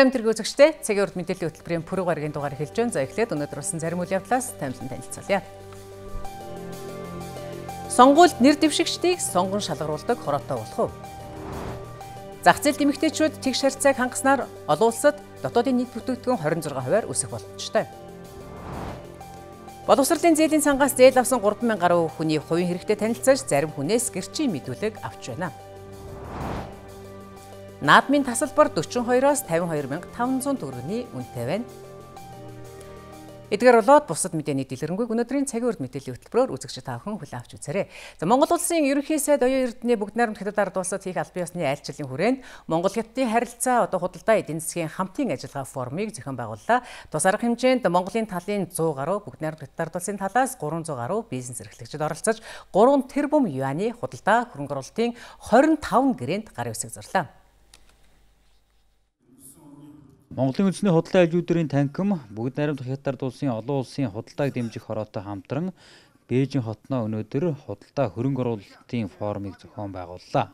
Харин тэрэг үзэгчтэй цагийн урд мэдээллийн хөтөлбөрийн пүрэв гарагийн дугаар эхэлж байна. За эхлээд өнөөдөр болсон зарим үйл явдлаас таймлан танилцуулъя. Сонгуульд нэр дэвшигчдийг сонгон шалгаруулдаг хороотой болох уу? Зах зээл дэмэгтэйчүүд тэгш харьцааг хангаснаар олон улсад дотоодын нийт бүтээгдэхүүн 26 хувиар өсөх боломжтой. Боловсролын зээлийн цангаас зээл авсан 3000 гаруй хүний хувийн хэрэгтэй танилцаж зарим хүнээс гэрчийн мэдүүлэг авч байна. Наадмын тасалбар 42-оос 52500 төгрөгийн үнэтэй байна. Эдгээр болоод бусад мэдээний дэлгэрэнгүй өнөөдрийн цагийн урд мэдээллийн хөтөлбөрөөр үзэгч та бүхэн хүлээн авч үзээрэй. За Монгол улсын ерөнхий сайд оюун эрдэнэ бүгд найрамд хятад ард улсад хийх албан ёсны айлчлалын хүрээнд Монгол хятадын харилцаа одоо худалдаа эдийн засгийн хамтын ажиллагаа формыг зохион байгууллаа. Тус арга хэмжээнд Монголын талын 100 гаруй бүгд найрамд хятад ард улсын талаас 300 гаруй бизнес эрхлэгчид оролцож 3 тэрбум юаны худалдаа хөрөнгө оруулалтын 25 гэрээнд гарын үсэг зурлаа. Монголын үндэсний худалдаа ажилүүдийн танхим бүгд найрамдах хятад улсын олон улсын худалдааг дэмжих хороотой хамтран Бээжин хотноо өнөөдөр худалдаа хөрөнгө оруулалтын форумыг зохион байгууллаа.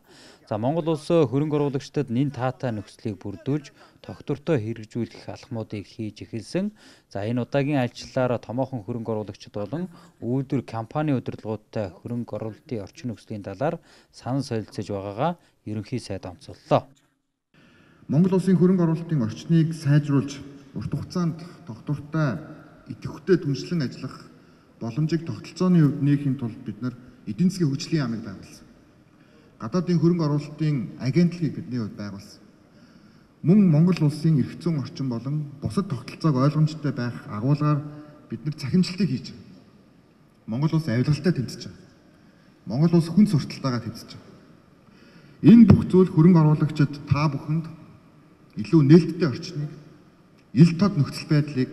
За Монгол улс хөрөнгө оруулагчдад нэн таатай нөхцөлийг бүрдүүлж тогтвортой хэрэгжүүлэх алхмуудыг хийж эхэлсэн. За энэ удаагийн альчлалаараа томоохон хөрөнгө оруулагчид болон үйлдвэр компани удирдлагуудтай хөрөнгө оруулалтын орчин нөхцөлийн талаар санал солилцож байгаагаа ерөнхий сайд онцоллоо. Монгол улсын хөрөнгө оруулалтын орчныг сайжруулж урт хугацаанд тогтвортой идэвхтэй түншлэн ажиллах боломжийг тогтолцооны хувьд нээхийн тулд бид нар эдийн засгийн хөгжлийн яамыг байгуулсан. Гадаадын хөрөнгө оруулалтын агентлагийг бидний хувьд байгуулсан. Мөн Монгол улсын эрх зүйн орчин болон бусад тогтолцоог ойлгомжтой байх агуулгаар бид нар цахимжилтыг хийж байна. Монгол улс авилгалтай тэмцэж байна. Монгол улс хүн сурталтайгаа тэмцэж байна. Энэ бүх зүйл хөрөнгө оруулагчид та бүхэнд илүү нээлттэй орчныг, ил тод нөхцөл байдлыг,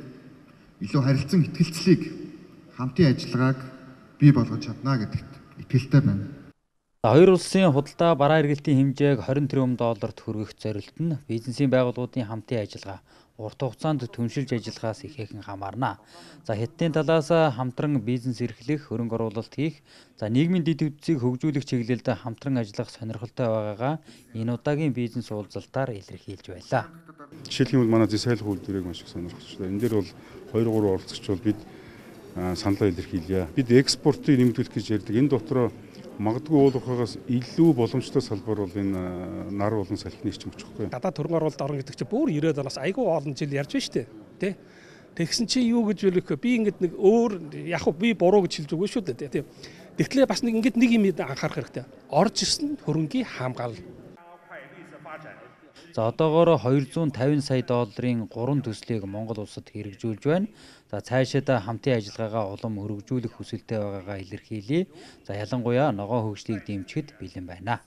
илүү харилцан ихтгэлцлийг хамтын ажиллагааг бий болгож чадна гэдэгт итгэлтэй байна. За хоёр улсын худалдаа бараа эргэлтийн хэмжээг 20 тэрбум долларт хөргөх зорилт нь бизнесийн байгууллагуудын хамтын ажиллагаа урт хугацаанд түншилж ажиллахаас ихээхэн хамаарна. За хятадын талаас хамтран бизнес эрхлэх, хөрөнгө оруулалт хийх, за нийгмийн дэд хөвцийг хөгжүүлэх чиглэлд хамтран ажиллах сонирхолтой байгаагаа энэ удаагийн бизнес уулзалтаар илэрхийлж байлаа. Жишээлбэл манай зэсайлх үйлдвэрийг маш их сонирхчихлаа. Энэ дээр бол 2 3 оролцогч бол бид саналаа илэрхийлье. Бид экспортыг нэмэгдүүлэх гэж ярьдаг. Энэ дотроо магадгүй уулахаас илүү боломжтой салбар бол энэ нар болон салхины эрчим хүч байхгүй. Гадаад төрөн оролт орон гэдэг чинь бүр 90-аад оноос айгүй олон жил ярьж байна шүү дээ. Тэ? Тэгсэн чинь юу гэж хэлэх вэ? Би ингэдэг нэг өөр яг би буруу гэж хэлж үгүй шүү дээ. Тийм. Тэгтлээ бас нэг ингэдэг нэг юм анхаарах хэрэгтэй. Орж ирсэн хөрөнгөний хамгаал. За одоогоор 250 сая долларын 3 төслийг Монгол улсад хэрэгжүүлж байна. За цаашаа хамтын ажиллагаагаа улам өргөжүүлэх хүсэлтэй байгаагаа илэрхийлье. За ялангуяа ногоон хөгжлийг дэмжихэд бэлэн байна.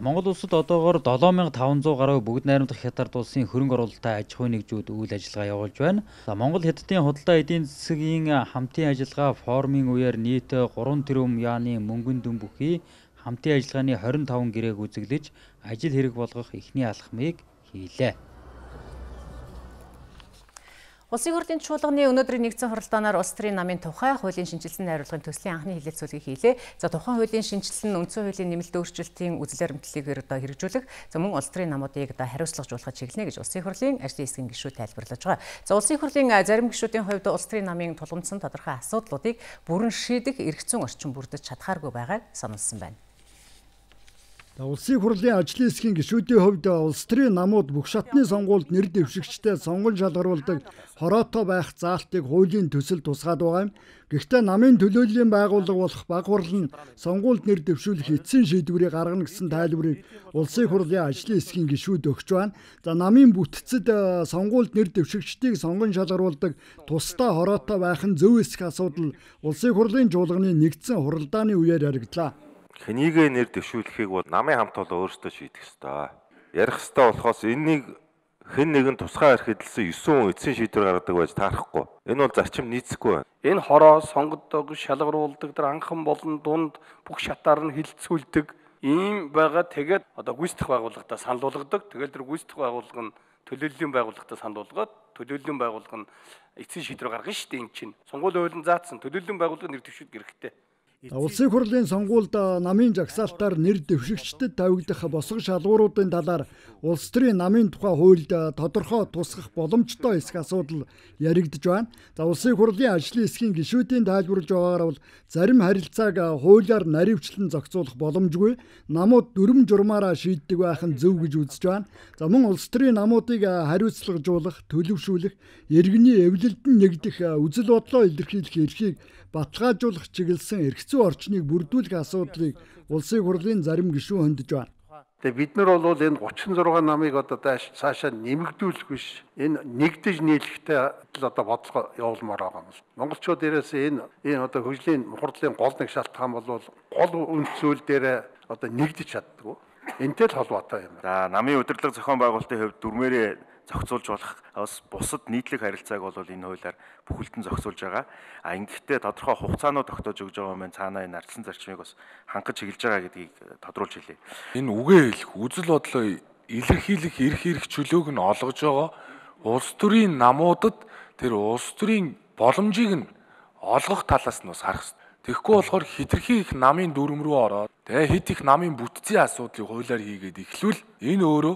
Монгол улсад одоогоор 7500 гаруй бүгд найрамдах хятад улсын хөрөнгө оруулалтаа аж ахуй нэгжүүд үйл ажиллагаа явуулж байна. За Монгол хятадын худалдаа эдийн засгийн хамтын ажиллагаа формын үеэр нийт 3 тэрбум яаны мөнгөн дүн бүхий хамтын ажиллагааны 25 гэрээг үзэглэж ажил хэрэг болгох эхний алхмыг хийлээ. Улсын хурлын чуулганы өнөөдрийн нэгдсэн хуралдаанаар улс төрийн намын тухай хуулийн шинжилсэн найруулгын төслийн анхны хилэлцүүлгийг хийлээ. За тухайн хуулийн шинжилсэн нь үндсэн хуулийн нэмэлт өөрчлөлтийн үзлэрэмтлэлийг одоо хэрэгжүүлэх, за мөн улс төрийн намуудыг одоо хариуцлагаж болохыг чиглэнэ гэж улсын хурлын ажлын хэсгийн гишүүд тайлбарлаж байгаа. За улсын хурлын зарим гишүүдийн хувьд улс төрийн намын тулгымдсан тодорхой асуудлуудыг бүрэн шийдэх эргэцэн орчин бүрдэж чадхааргүй байгааг сануулсан байна. Улсын хурлын ажлын хэсгийн гишүүдийн хувьд улс төрийн намууд бүх шатны сонгуульд нэр дэвшигчтэй сонгон шалгаруулдаг хороотой байх заалтыг хуулийн төсөл тусгаад байгаа юм. Гэхдээ намын төлөөллийн байгууллага болох баг хурл нь сонгуульд нэр дэвшүүлэх эцсийн шийдвэрийг гаргана гэсэн тайлбарыг улсын хурлын ажлын хэсгийн гишүүд өгч байна. За намын бүтцэд э, сонгуульд нэр дэвшигчдийг сонгон шалгаруулдаг тусдаа хороотой байх нь зөв эсэх асуудал улсын хурлын жуулганы нэгдсэн хуралдааны үеэр яригдлаа хэнийг нэр дэвшүүлэхийг бол намын хамт олон өөрсдөө шийдэх ёстой. Ярих ёстой болохоос энэнийг хэн нэгэн тусгай арх эдэлсэн 9 эцсийн шийдвэр гаргадаг байж таарахгүй. Энэ бол зарчим нийцэхгүй байна. Энэ хороо сонгодог, шалгаруулдаг, тэр анхан болон дунд бүх шатаар нь хилцүүлдэг ийм байгаа. Тэгээд одоо гүйцэтгэх байгууллагатаа саналуулгадаг. Тэгээд тэр гүйцэтгэх байгууллага нь төлөөллийн байгууллагатаа саналуулгаад төлөөллийн байгууллага нь эцсийн шийдвэр гаргана шүү дээ энэ чинь. Сонгуулийн хуулийн заасан төлөөллийн байгууллага нэр дэвшүүлэх хэрэгтэй. Улсын хурлын сонгуульд намын жагсаалтаар нэр дэвшигчдэд тавигдах босго шалгууруудын талаар улс төрийн намын тухай хуульд тодорхой тусгах боломжтой эсэх асуудал яригдж байна. За улсын хурлын ажлын эсхийн гишүүдийн тайлбарлаж байгаагаар бол зарим харилцааг хуулиар наривчлан зохицуулах боломжгүй намууд дүрм журмаараа шийддэг байх нь зөв гэж үзэж байна. За мөн улс төрийн намуудыг хариуцлагажуулах, төлөвшүүлэх, иргэний эвлэлд нь нэгдэх үзэл бодлоо илэрхийлэх эрхийг баталгаажуулах чиглэсэн эргэцүү орчныг бүрдүүлэх асуудлыг улсын хурлын зарим гишүүн хөндөж байна. Тэгээ бид нар бол энэ 36 намыг одоо цаашаа нэмэгдүүлэх биш энэ нэгдэж нийлэхтэй одоо бодлого явуулмаар байгаа юм л. Монголчууд ерөөсөө энэ энэ одоо хөгжлийн хурдлын гол нэг шалтгаан бол гол үндсүүл дээр одоо нэгдэж чаддгүй. Энтэй л холбоотой юм. За намын удирдлага зохион байгуулалтын хувьд дөрмөрөө зохицуулж болох бас бусад нийтлэг харилцааг бол энэ хуулиар бүхэлдэн зохицуулж байгаа. А ингэхдээ тодорхой хугацаанууд тогтоож өгж байгаа юм цаанаа энэ ардсан зарчмыг бас хангаж чиглэж байгаа гэдгийг э, тодруулж хэлье. Энэ үгээ хэлэх үзэл бодлоо илэрхийлэх эрх эрх чөлөөг нь олгож байгаа улс төрийн намуудад тэр улс төрийн боломжийг нь олгох талаас нь бас харах хэрэгтэй. Тэгэхгүй болохоор хитрхи их намын дүрм рүү ороод тэгээ хит их намын бүтцийн асуудлыг хуулиар хийгээд эхлвэл энэ өөрөө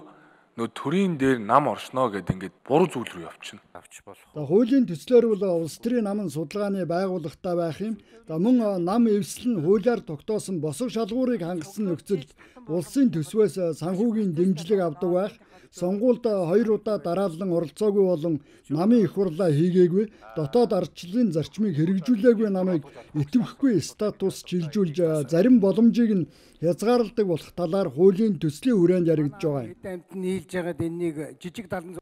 нөө төрийн дээр нам оршно гэд ингээд буруу зүйл рүү явчихна. Авч болох. Тэгээ хуулийн төслөөр бол улс төрийн намын судалгааны байгууллагатай байх юм. За мөн нам эвсэл нь хуулиар тогтоосон босго шалгуурыг хангасан нөхцөлд улсын төсвөөс санхүүгийн дэмжлэг авдаг байх. Сонгуульд хоёр удаа дараалан оролцоогүй болон намын их хурлаа хийгээгүй, дотоод ардчлалын зарчмыг хэрэгжүүлээгүй намыг итгэхгүй статус жилжүүлж зарим боломжийг нь хязгаарладаг болох талаар хуулийн төслийн хүрээнд яригдж байгаа юм. Амт нийлж байгаад энэнийг жижиг далан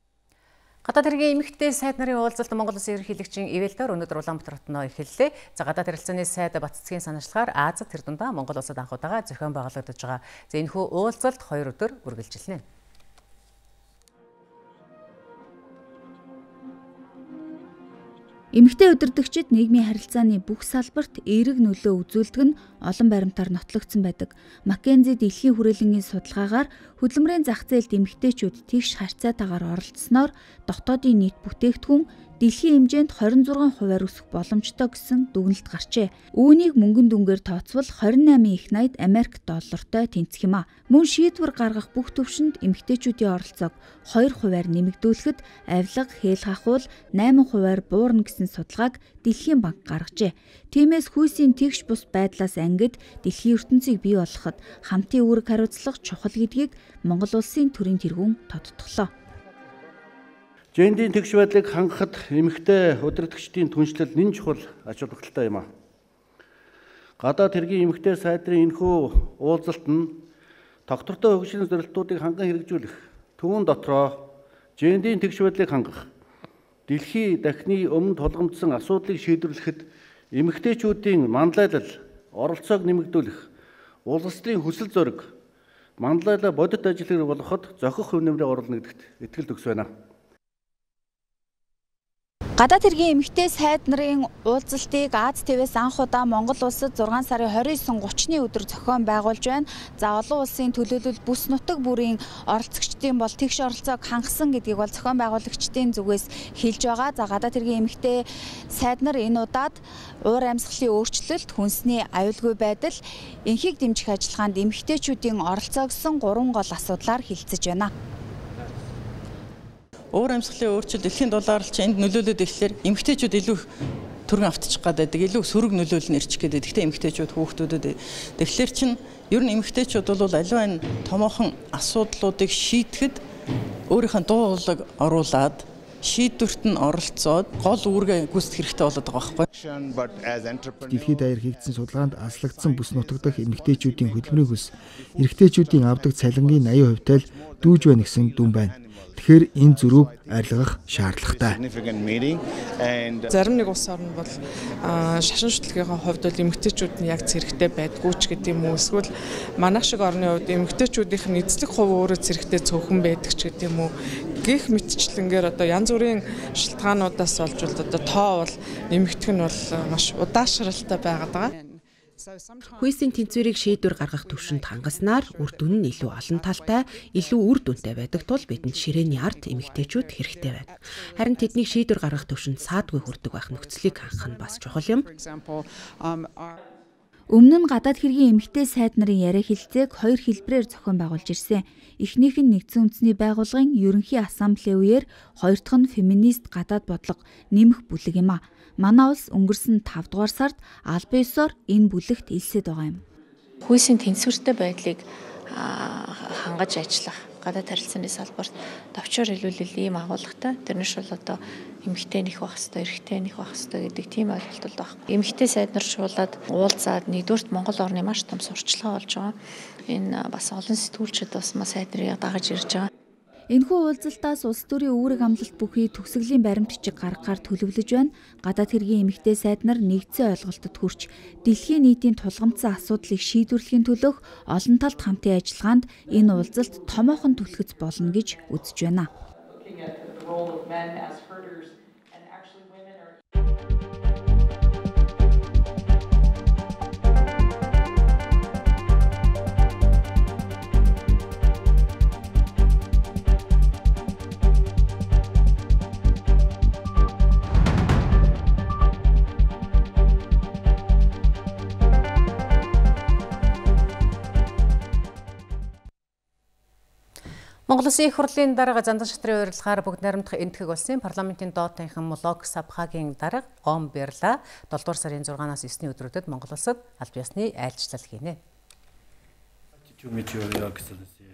Гадаад хэргийн эмэгтэй сайд нарын уулзалт Монгол Улсын ерөнхийлөгчийн ивэлтээр өнөөдөр Улаанбаатар хотноо эхэллээ. За гадаад харилцааны сайд бат цэцгийн санаачлахаар Азад тэр дундаа Монгол улсад анхудаага зохион байгуулагдаж байгаа. За энэхүү уулзалт 2 өдөр үргэлжилнэ. Эмэгтэй өдөрдөгчид нийгмийн харилцааны бүх салбарт эерэг нөлөө үзүүлдэг нь олон баримтаар нотлогдсон байдаг. Маккензи дэлхийн хүрээлэнгийн судалгаагаар хөдөлмөрийн зах зээлд эмэгтэйчүүд тэгш харьцаатайгаар оролцсноор дотоодын нийт бүтээгдэхүүн дэлхийн хэмжээнд 26 хувиар өсөх боломжтой гэсэн дүгнэлт гарчээ. Үүнийг мөнгөн дүнгээр тооцвол 28 их найд Америк доллартай тэнцэх юм а. Мөн шийдвэр гаргах бүх төвшөнд эмэгтэйчүүдийн оролцоог 2 хувиар нэмэгдүүлэхэд авилга, хэл хахуул 8 хувиар буурна гэсэн судалгааг Дэлхийн банк гаргажээ. Тиймээс хүйсийн тэгш бус байдлаас ангид дэлхийн ертөнцийг бий болгоход хамтын үүрэг хариуцлага чухал гэдгийг Монгол улсын төрийн тэргүүн тодтглоо. Гендийн тэгш байдлыг хангахад эмэгтэй удирдагчдын түншлэл нэн чухал ач холбогдолтой юм а. Гадаад хэргийн эмэгтэй сайдрын энхүү уулзалт нь тогтвортой хөгжлийн зорилтуудыг ханган хэрэгжүүлэх, түүн дотроо гендийн тэгш байдлыг хангах, дэлхийн дахны өмнө тулгамдсан асуудлыг шийдвэрлэхэд эмэгтэйчүүдийн манлайлал, оролцоог нэмэгдүүлэх, улс төрийн хүсэл зориг, манлайлаа бодит ажил хэрэг болгоход зохих хувь нэмрээ оруулна гэдэгт итгэл төгс байна. Гадаад хэргийн эмэгтэй сайд нарын уулзалтыг Аз ТВ-с анх удаа Монгол улсад 6 сарын 29-30-ны өдөр зохион байгуулж байна. За олон улсын төлөөлөл бүс нутаг бүрийн оролцогчдын бол тэгш оролцоог хангасан гэдгийг бол зохион байгуулагчдын зүгээс хэлж байгаа. За гадаад хэргийн эмэгтэй сайд нар энэ удаад уур амьсгалын өөрчлөлт, хүнсний аюулгүй байдал, энхийг дэмжих ажиллагаанд эмэгтэйчүүдийн оролцоо гэсэн гурван гол асуудлаар хилцэж байна. Өөр амьсгалын өөрчлөлт дэлхийн дулаарлч энд нөлөөлөд ирэхлээр эмгтээчүүд илүү их төрөн автчих гад байдаг. Илүү сөрөг нөлөөл нь ирчих гээд. Гэхдээ эмгтээчүүд хүүхдүүдэд тэгэхээр чинь ер нь эмгтээчүүд бол аливаа энэ томоохон асуудлуудыг шийдэхэд өөрийнхөө дуу хоолойг оруулад шийдвэрт нь оролцоод гол үүргээ гүйцэтгэх хэрэгтэй болоод байгаа байхгүй. Дэлхийд даяар хийгдсэн судалгаанд аслагдсан бүс нутагдах эмэгтэйчүүдийн хөдөлмөрийн хөлс эрэгтэйчүүдийн авдаг цалингийн 80% тал дүүж байна гэсэн дүн байна. Тэгэхээр энэ зөрүүг арилгах шаардлагатай. Зарим нэг улс орн бол шашин шүтлэгийнхээ хувьд бол эмгтээчүүд нь яг зэрэгтэй байдгүй ч гэдэг юм уу. Эсвэл манайх шиг орны хувьд эмгтээчүүдийнх нь эзлэх хувь өөрөө зэрэгтэй цөөхөн байдаг ч гэдэг юм уу гих мэтчлэнгээр одоо янз бүрийн шилтгаануудаас олж бол одоо тоо бол нэмэгдэх нь бол э, маш удаашралтай байгаад байгаа. Хүйсийн тэнцвэрийг шийдвэр гаргах төвшөнд хангаснаар үр дүн нь илүү олон талтай, илүү үр дүнтэй байдаг тул бидэнд ширээний арт эмэгтэйчүүд хэрэгтэй байна. Харин тэднийг шийдвэр гаргах төвшөнд саадгүй хүрдэг байх нөхцөлийг хангах нь бас чухал юм. Өмнө нь гадаад хэргийн эмгтэй сайд нарын яриа хэлцээг хоёр хэлбрээр зохион байгуулж ирсэн. Эхнийх нь нэгдсэн үндэсний байгууллагын ерөнхий ассамблей үеэр, хоёр дахь нь феминист гадаад бодлого нэмэх бүлэг юм а. Манай улс өнгөрсөн 5 дугаар сард аль биесоор энэ бүлэгт илсэд байгаа юм. Хүйсийн тэнцвэртэй байдлыг хангаж ажиллах гадаад харилцааны салбарт товчор илүүлэл ийм агуулгатай. Тэр нь шул одоо эмэгтэй нэх байх хэвээр эрэгтэй нэх байх хэвээр гэдэг тийм ойлголт бол байна. Эмэгтэй сайд нар шуулаад уулзаад нэгдүгürt Монгол орны маш том сурчлага болж байгаа. Энэ бас олон сэтгүүлчид бас сайд нарыг дагаж ирж байгаа. Энэхүү уулзалтаас улс төрийн үүрэг амлалт бүхий төгсгөлийн баримтчиг гаргахаар төлөвлөж байна. Гадаад хэргийн эмэгтэй сайд нар нэгдсэн ойлголтод хүрч дэлхийн нийтийн тулгамдсан асуудлыг шийдвэрлэхийн төлөөх олон талт хамтын ажиллагаанд энэ уулзалт томоохон түлхэц болно гэж үзэж байна. the role of men as herders, and actually women are. Монгол Улсын их хурлын дарга Зандан шатрын урилгаар бүгд найрамдах энтгэг болсон парламентын доотынхан блог сабхагийн дарга гом барьла 7 дугаар сарын 6-аас 9-ний өдрүүдэд Монгол Улсад аль ёсны айлчлал хийнэ.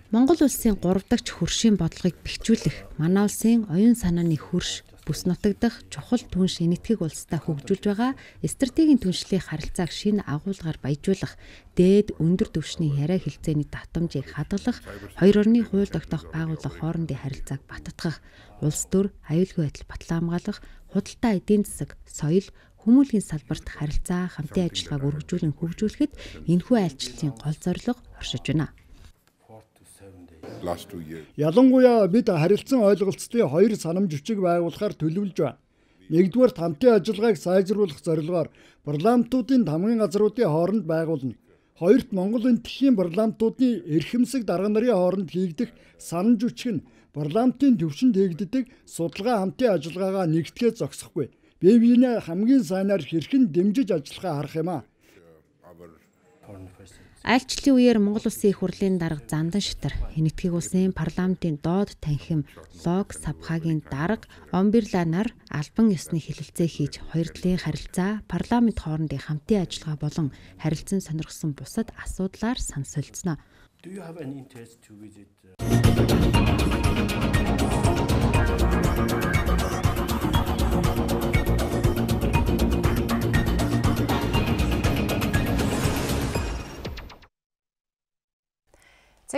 Монгол улсын 3 дахь хөршийн бодлогыг бэхжүүлэх манай улсын оюун санааны хөрш бүс нутагдах чухал түн шинэтгэх улстай хөгжүүлж байгаа стратегийн түншлэлийн харилцааг шинэ агуулгаар баяжуулах, дээд өндөр түвшний яриа хэлцээний татамжийг хадгалах, хоёр орны хууль тогтоох байгууллага хоорондын харилцааг баттгах, улс төр аюулгүй байдал батлан хамгаалах, худалдаа эдийн засаг, соёл, хүмүүлийн салбарт харилцаа, хамтын ажиллагааг өргөжүүлэн хөгжүүлэхэд энэхүү айлчлалын гол зорилго оршиж байна. Ялангуяа бид харилцан ойлголцлын хоёр санам жүчиг байгуулахаар төлөвлөж байна. Нэгдүгээр хамтын ажиллагааг сайжруулах зорилгоор парламентуудын тамгын газруудын хооронд байгуулна. Хоёрт Монгол энтхийн парламентуудын эрхэмсэг дарга нарын хооронд хийгдэх санам жүчиг нь парламентын төвшөнд хийгддэг судалгаа хамтын ажиллагаагаа нэгтгэж зогсохгүй. Бие биенээ хамгийн сайнаар хэрхэн дэмжиж ажиллахаа харах юм аа. Айлчлалын үеэр Монгол улсын их хурлын дарга Зандан Шитар Энэтхэг улсын парламентын доод танхим Лог Савхагийн дарга Омбирла нар албан ёсны хилэлцээ хийж хоёр талын харилцаа, парламент хоорондын хамтын ажиллагаа болон харилцан сонирхсан бусад асуудлаар сансөлдснө. Do you have any interest to visit? Uh...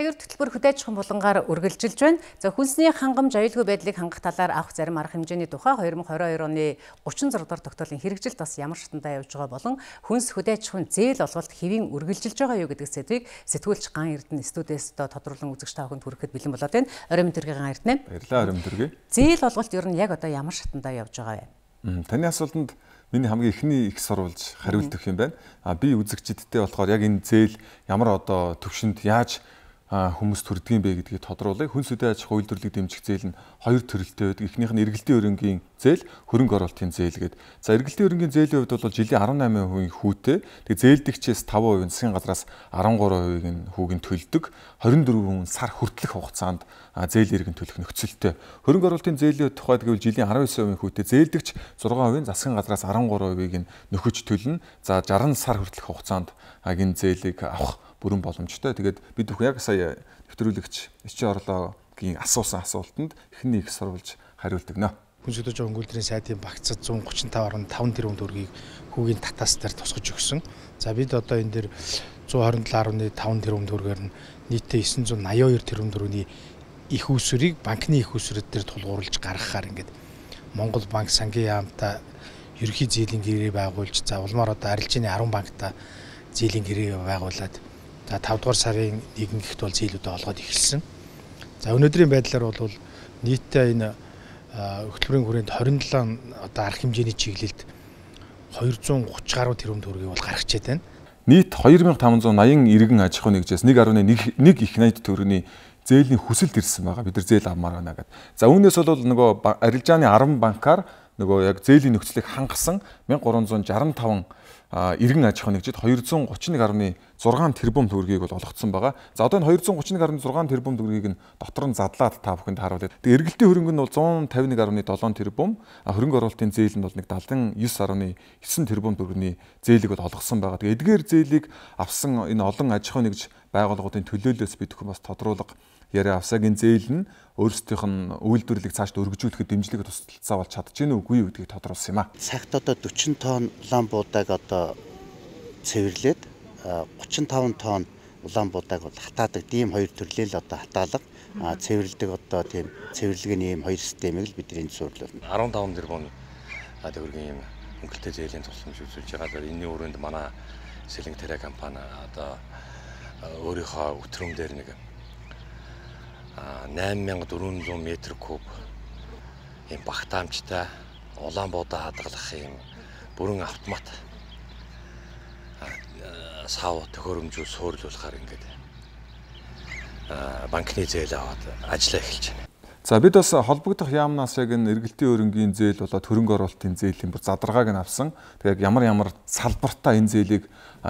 цагир хөтөлбөр хөдөөжихөн булангаар үргэлжилж байна. За хүнсний хангамж аюулгүй байдлыг хангах талаар авах зарим арга хэмжээний тухай 2022 оны 36 дугаар тогтоолын хэрэгжилт бас ямар шатндаа явж байгаа болон хүнс хөдөөжихөн зээл олголт хэвийн үргэлжилж байгаа юу гэдэг сэдвийг сэтгүүлч Ган Эрдэнэ студиэс одоо тодруулан үзэгч та бүхэнд хүрэхэд бэлэн болоод байна. Орим төргийн Ган Эрдэнэ. Баярлалаа Орим төргий. Зээл олголт ер нь яг одоо ямар шатндаа явж байгаа вэ? Таны асуултанд миний хамгийн эхний их сурвалж хариулт өгөх юм байна. А би үзэгчдэдтэй болохоор яг энэ зээл ямар одоо төвшөнд яаж хүмүүс төрдөг юм бэ гэдгийг тодруулъя. Хүн сүдэ аж ахуй үйлдвэрлэлийг дэмжих зээл нь хоёр төрөлтэй байдаг. Эхнийх нь эргэлтийн хөрөнгийн зээл, хөрөнгө оруулалтын зээл гэдэг. За эргэлтийн хөрөнгийн зээлийн хувьд бол жилийн 18% хүүтэй. Тэгээ зээлдэгчээс 5%, засгийн газраас 13% нь хүүг нь төлдөг. 24 сар хүртэлх хугацаанд зээл иргэн төлөх нөхцөлтэй. Хөрөнгө оруулалтын зээлийн тухайд гэвэл жилийн 19% хүүтэй зээлдэгч 6%, засгийн газраас 13%ийг нь нөхөж төлнө. За 60 сар хүртэлх хугацаанд гин зээлийг авах бүрэн боломжтой. Тэгээд бид бүх яг сая нэвтрүүлэгч Ичи орлоогийн асуусан асуултанд эхний их сурвалж хариулдаг нөө хүн хөдөлж өнгөлдрийн сайдын багцад 135.5 тэрбум төгрөгийг хүүгийн татаас дээр тусгаж өгсөн. За бид одоо энэ дээр 127.5 тэрбум төгрөгөөр нь нийтдээ 982 тэрбум төгрөгийн их усрийг банкны их усрүүд дээр тулгуурлаж гаргахаар ингээд Монгол банк сангийн яамтай ерөнхий зээлийн гэрээ байгуулж за улмаар одоо арилжааны 10 банктай зээлийн гэрээ байгуулад за 5 дугаар сарын 1 гихт бол зээлүүдээ олгоод эхэлсэн. За өнөөдрийн байдлаар бол нийтдээ энэ хөтөлбөрийн хүрээнд 27 одоо арга хэмжээний чиглэлд 230 гаруй тэрбум төгрөгийг бол гаргачихад байна. Нийт 2580 иргэн аж ахуй нэгжээс 1.1 их найд төгрөгийн зээлийн хүсэлт ирсэн байгаа. Бид нар зээл авмаар байна гэдэг. За үүнээс бол нөгөө арилжааны 10 банкар нөгөө яг зээлийн нөхцөлийг хангасан 1365 иргэн аж ахуйн нэгжид 231.6 тэрбум төгрөгийг бол олгоцсон байгаа. За одоо энэ 231.6 тэрбум төгрөгийг нь дотор нь задлаад та бүхэнд харуулъя. Тэгээ эргэлтийн хөрөнгө нь бол 151.7 тэрбум, хөрөнгө оруулалтын зээл нь бол нэг 79.9 тэрбум төгрөгийн зээлийг бол олгосон байгаа. Тэгээ эдгээр зээлийг авсан энэ олон аж ахуйн нэгж байгууллагуудын төлөөлөлөөс бид бүхэн бас тодролго яриа авсагийн зээл нь өөрсдийнх нь үйлдвэрлэлийг цаашд өргөжүүлэхэд дэмжлэгээ тусалцаа бол чадж гэнэ үгүй юу гэдгийг тодорхойлсон юм аа. Сагт одоо 40 тонн улаан буудаг одоо цэвэрлээд 35 тонн улаан буудаг бол хатаадаг. Ийм хоёр төрлөө л одоо хатаалга цэвэрлдэг одоо тийм цэвэрлэгийн ийм хоёр системийг л бид энд зурлуулна. 15 тэрбум төгрөгийн ийм өнгөлтэй зээлийн тусламж үзүүлж байгаа. Энэний өрөөнд манай Сэлэнг тариа компани одоо өөрийнхөө өтрөмдөр нэг 8400 метр куб ийм багтаамжтай Улаанбаатар хадгалах ийм бүрэн автомат сав төхөөрөмжөө суурилуулахаар ингээд банкны зээл аваад ажиллаа эхэлж байна. За бид бас холбогдох яамнаас яг энэ эргэлтийн өрөнгийн зээл болоод хөрөнгө оруулалтын зээлийн бүр задрагааг нь авсан. Тэгээд ямар ямар салбартаа энэ зээлийг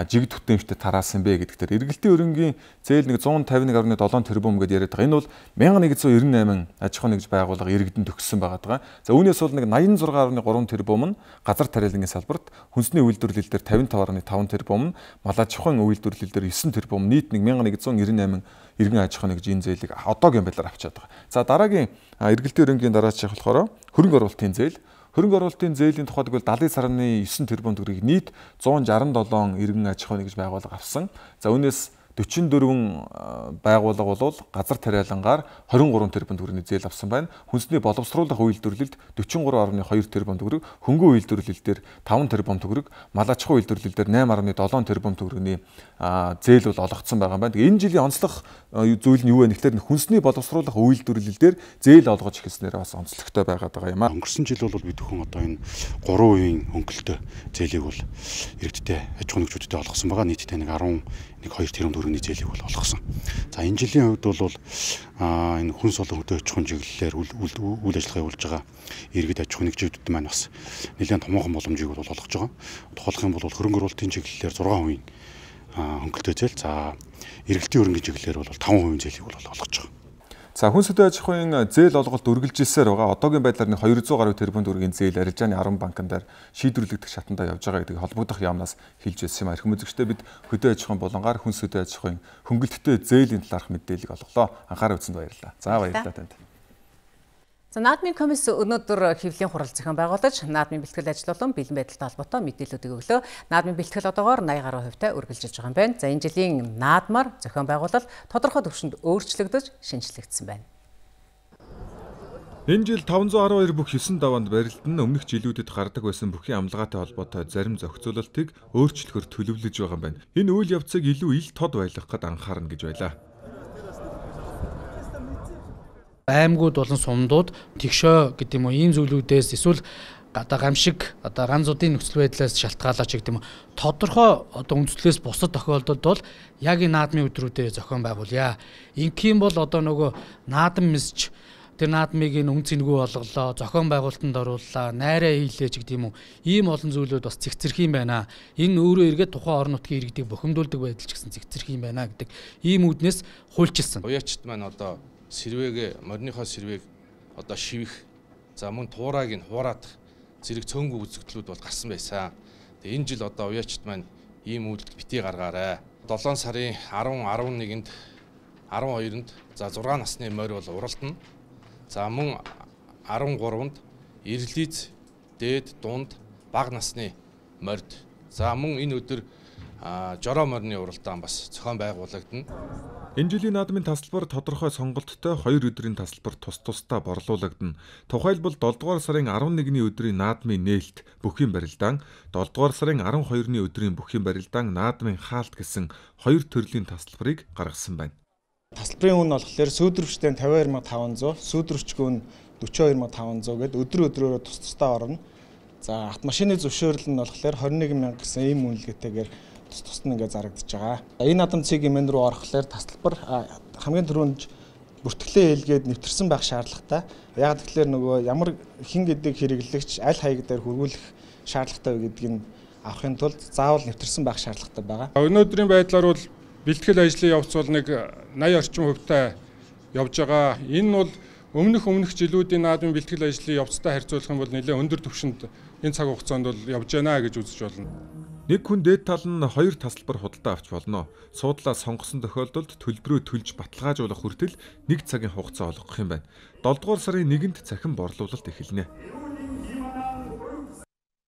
жиг түтэмжтэй тараасан бэ гэдэгтэр эргэлтийн өрөнгийн зээл 151.7 тэрбум гэдээ яриад байгаа. Энэ бол 1198 аж ахуйн нэгж байгууллага иргэдэнд төгссөн байгаа. За үүнээс бол нэг 86.3 тэрбум нь газар тариалгын салбарт, хүнсний үйлдвэрлэл дээр 55.5 тэрбум, мал аж ахуйн үйлдвэрлэл дээр 9 тэрбум, нийт 1198 иргэн аж ахуйн нэгж энэ зээлийг одоогийн байдлаар авчаад байгаа. За дараагийн эргэлтийн өрөнгийн дараачих болохоор хөрөнгө оруулалтын зээл Хөрөнгө оруулалтын зээлийн тухайд бол 70.9 тэрбум төгрөгийг нийт 167 иргэн аж ахуйн нэгж байгуулга авсан. За үүнээс 44 байгууллага болвол газар тариалангаар 23 тэрбум төгрөгийн зээл авсан байна. Хүнсний боловсруулах үйлдвэрлэлд 43.2 тэрбум төгрөг, хөнгөн үйлдвэрлэлдэр 5 тэрбум төгрөг, мал аж ахуй үйлдвэрлэлдэр 8.7 тэрбум төгрөгийн зээл бол олгогдсон байгаа юм байна. Энэ жилийн онцлог зүйл нь юу вэ гэхээр хүнсний боловсруулах үйлдвэрлэлдэр зээл олгож эхэлснээр бас онцлогтой байгаад байгаа юм аа. Өнгөрсөн жил бол бид хүн одоо энэ 3 үеийн хөнгөлөлтөө зээлийг бол иргэдтэй аж ахуй нэгжүүдтэй олгосон байгаа нийтдээ нэг 10 нэг 2 тэрбум төгрөгийн зээлийг бол олгосон. За энэ жилийн хувьд бол энэ хүн солон хөдөө аж ахуйн чиглэлээр үйл ажиллагаа явуулж байгаа иргэд аж ахуйн нэгжүүд маань бас нэлээд томоохон боломжийг бол олгож байгаа. Тухайлах юм бол хөрөнгө оруулалтын чиглэлээр 6 хувийн хөнгөлтөө зээл. За эргэлтийн хөрөнгөний чиглэлээр бол 5% зээлийг бол олгож байгаа. За хүн сэдэв аж ахуйн зээл олголт үргэлжилжсээр байгаа. Одоогийн байдлаар нэг 200 гаруй тэрбум төгрөгийн зээл арилжааны 10 банкндар шийдвэрлэгдэх шатандаа явж байгаа гэдэг холбогдох яамнаас хэлж өгсөн юм. Архим үзэгчтэй бид хөдөө аж ахуйн болонгаар хүн сэдэв аж ахуйн хөнгөлөлттэй зээлийн талаарх мэдээлэл олголоо. Анхаарал үзсэнд баярлалаа. За баярлалаа танд. За наадмын комисс өнөөдөр хэвлийн хурал зохион байгуулж наадмын бэлтгэл ажил болон бэлэн байдалтай холбоотой мэдээллүүдийг өглөө. Наадмын бэлтгэл одоогоор 80 гаруй хувьтай үргэлжилж байгаа юм байна. За энэ жилийн наадмаар зохион байгуулал тодорхой төвшөнд өөрчлөгдөж шинжлэгдсэн байна. Энэ жил 512 бүх 9 даваанд барилд нь өмнөх жилүүдэд гардаг байсан бүхий амлагаатай холбоотой зарим зохицуулалтыг өөрчлөхөөр төлөвлөж байгаа юм байна. Энэ үйл явцыг илүү ил тод байлгах гээд анхаарна гэж байлаа баймгууд болон сумдууд тэгшөө гэдэг юм уу ийм зүйлүүдээс эсвэл одоо гамшиг одоо ганзуудын нөхцөл байдлаас шалтгаалаач гэдэг юм тодорхой одоо үндслээс бусад тохиолдолд бол яг энэ наадмын өдрүүдэд зохион байгуулъя. Ингийн бол одоо нөгөө наадам мэсч тэр наадмыг энэ үн цэнгүү болголоо, зохион байгуулалтанд орууллаа, найраа хийлээч гэдэг юм уу. Ийм олон зүйлүүд бас цэгцэрх юм байна. Энэ өөрөө эргээд тухайн орон нутгийн иргэдийг бухимдуулдаг байдал ч гэсэн цэгцэрх юм байна гэдэг ийм үднээс хуульчилсан. Уяачт маань одоо сэрвээг морьныхоо сэрвээг одоо шивэх за мөн туурайг нь хураадах зэрэг цөөнгүү үзэгдлүүд бол гарсан байсан. Тэгээ энэ жил одоо уяачт маань ийм үйлдэл битий гаргаарай. 7 сарын 10, 11-нд 12-нд за 6 насны морь бол уралтна. За мөн 13-нд Ирлиц дээд дунд бага насны морьд. За мөн энэ өдөр жороо морины уралдаан бас зохион байгуулагдана. Энэ жилийн наадмын тасалбар тодорхой сонголттой 2 өдрийн тасалбар тус тусдаа борлуулагдана. Тухайлбал 7 дугаар сарын 11-ний өдрийн наадмын нээлт бүхийн барилдаан, 7 дугаар сарын 12-ны өдрийн бүхийн барилдаан наадмын хаалт гэсэн хоёр төрлийн тасалбарыг гаргасан байна. Тасалбарын үн болохоор сүүдрөвчтэй 52500, сүүдрөвчгүй нь 42500 гээд өдөр өдрөөр тус тусдаа орно. За автомашины зөвшөөрөл нь болохоор 21000 гэсэн ийм үнэлгээтэйгээр тус тус нь ингээд зарагдж байгаа. Энэ адам цэг имэн рүү орохлоор тасалбар хамгийн түрүүнд бүртгэлээ хэлгээд нэвтэрсэн байх шаардлагатай. Яг тэгэхээр нөгөө ямар хин гэдэг хэрэглэгч аль хаяг дээр хөрвүүлэх шаардлагатай вэ гэдгийг авахын тулд заавал нэвтэрсэн байх шаардлагатай байгаа. Өнөөдрийн байдлаар бол бэлтгэл ажлын явц бол нэг 80 орчим хувьтай явж байгаа. Энэ бол өмнөх өмнөх жилүүдийн наадмын бэлтгэл ажлын явцтай харьцуулах юм бол нэлээд өндөр түвшинд энэ цаг хугацаанд бол явж байна гэж үзэж байна. Нэг хүн дээд тал нь хоёр тасалбар худалдаа авч болно. Суудлаа сонгосон тохиолдолд төлбөрөө төлж баталгаажуулах хүртэл 1 цагийн хугацаа олгох юм байна. 7 дугаар сарын 1-нд цахин борлуулалт эхэлнэ.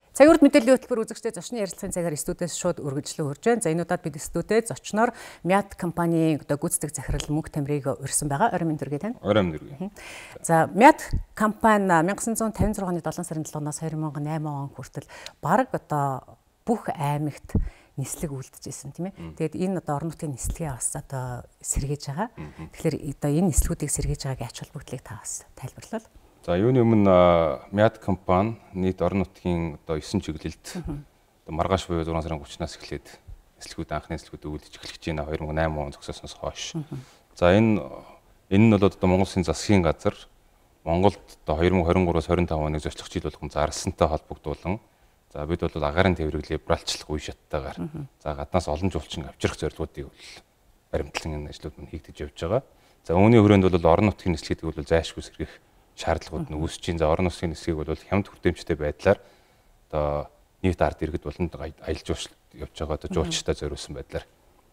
Цагт мэдээллийн хөтөлбөр үзэгчдээ зочны ярилцлагын цагаар студиэс шууд үргэлжлэн хурж байна. За энэ удаад бид студиэд зочноор Мят компанийн одоо гүйцэтгэх захирал мөнгө тамирыг урьсан байгаа. Орим эндүргээ тань. Орим эндүргээ. За Мят компани 1956 оны 7 сарын 7-наас 2008 он хүртэл баг одоо бүх аймагт нислэг үлдчихсэн тийм ээ. Тэгээд энэ одоо орон нутгийн нислэгээ бас одоо сэргээж байгаа. Тэгэхээр одоо энэ нислэгүүдийг сэргээж байгаагийн ач холбогдлыг та бас тайлбарлал. За юуны өмнө Мяд компани нийт орон нутгийн одоо 9 чиглэлд маргааш буюу 6 сарын 30-наас эхлээд нислэгүүд анхны нислэгүүд үүлдэж эхэлж байна 2008 он зогсосноос хойш. За энэ энэ нь бол одоо Монгол Улсын засгийн газар Монголд одоо 2023-аас 25 оныг зочлох жил болгон зарлсантай холбогдуулан За бид бол агарын тээврийг либералчлах үе шаттайгаар за гаднаас олон жуулчин авчрах зорилгуудыг бол баримтлан энэ ажлууд нь хийгдэж явж байгаа. За үүний хүрээнд бол орон нутгийн нислэгийг бол зайлшгүй сэргэх шаардлагууд нь үүсэж байна. За орон нутгийн нислэгийг бол хямд хүртээмжтэй байдлаар одоо нийт ард иргэд болон аялал жуулчлал явж байгаа одоо жуулчтай зориулсан байдлаар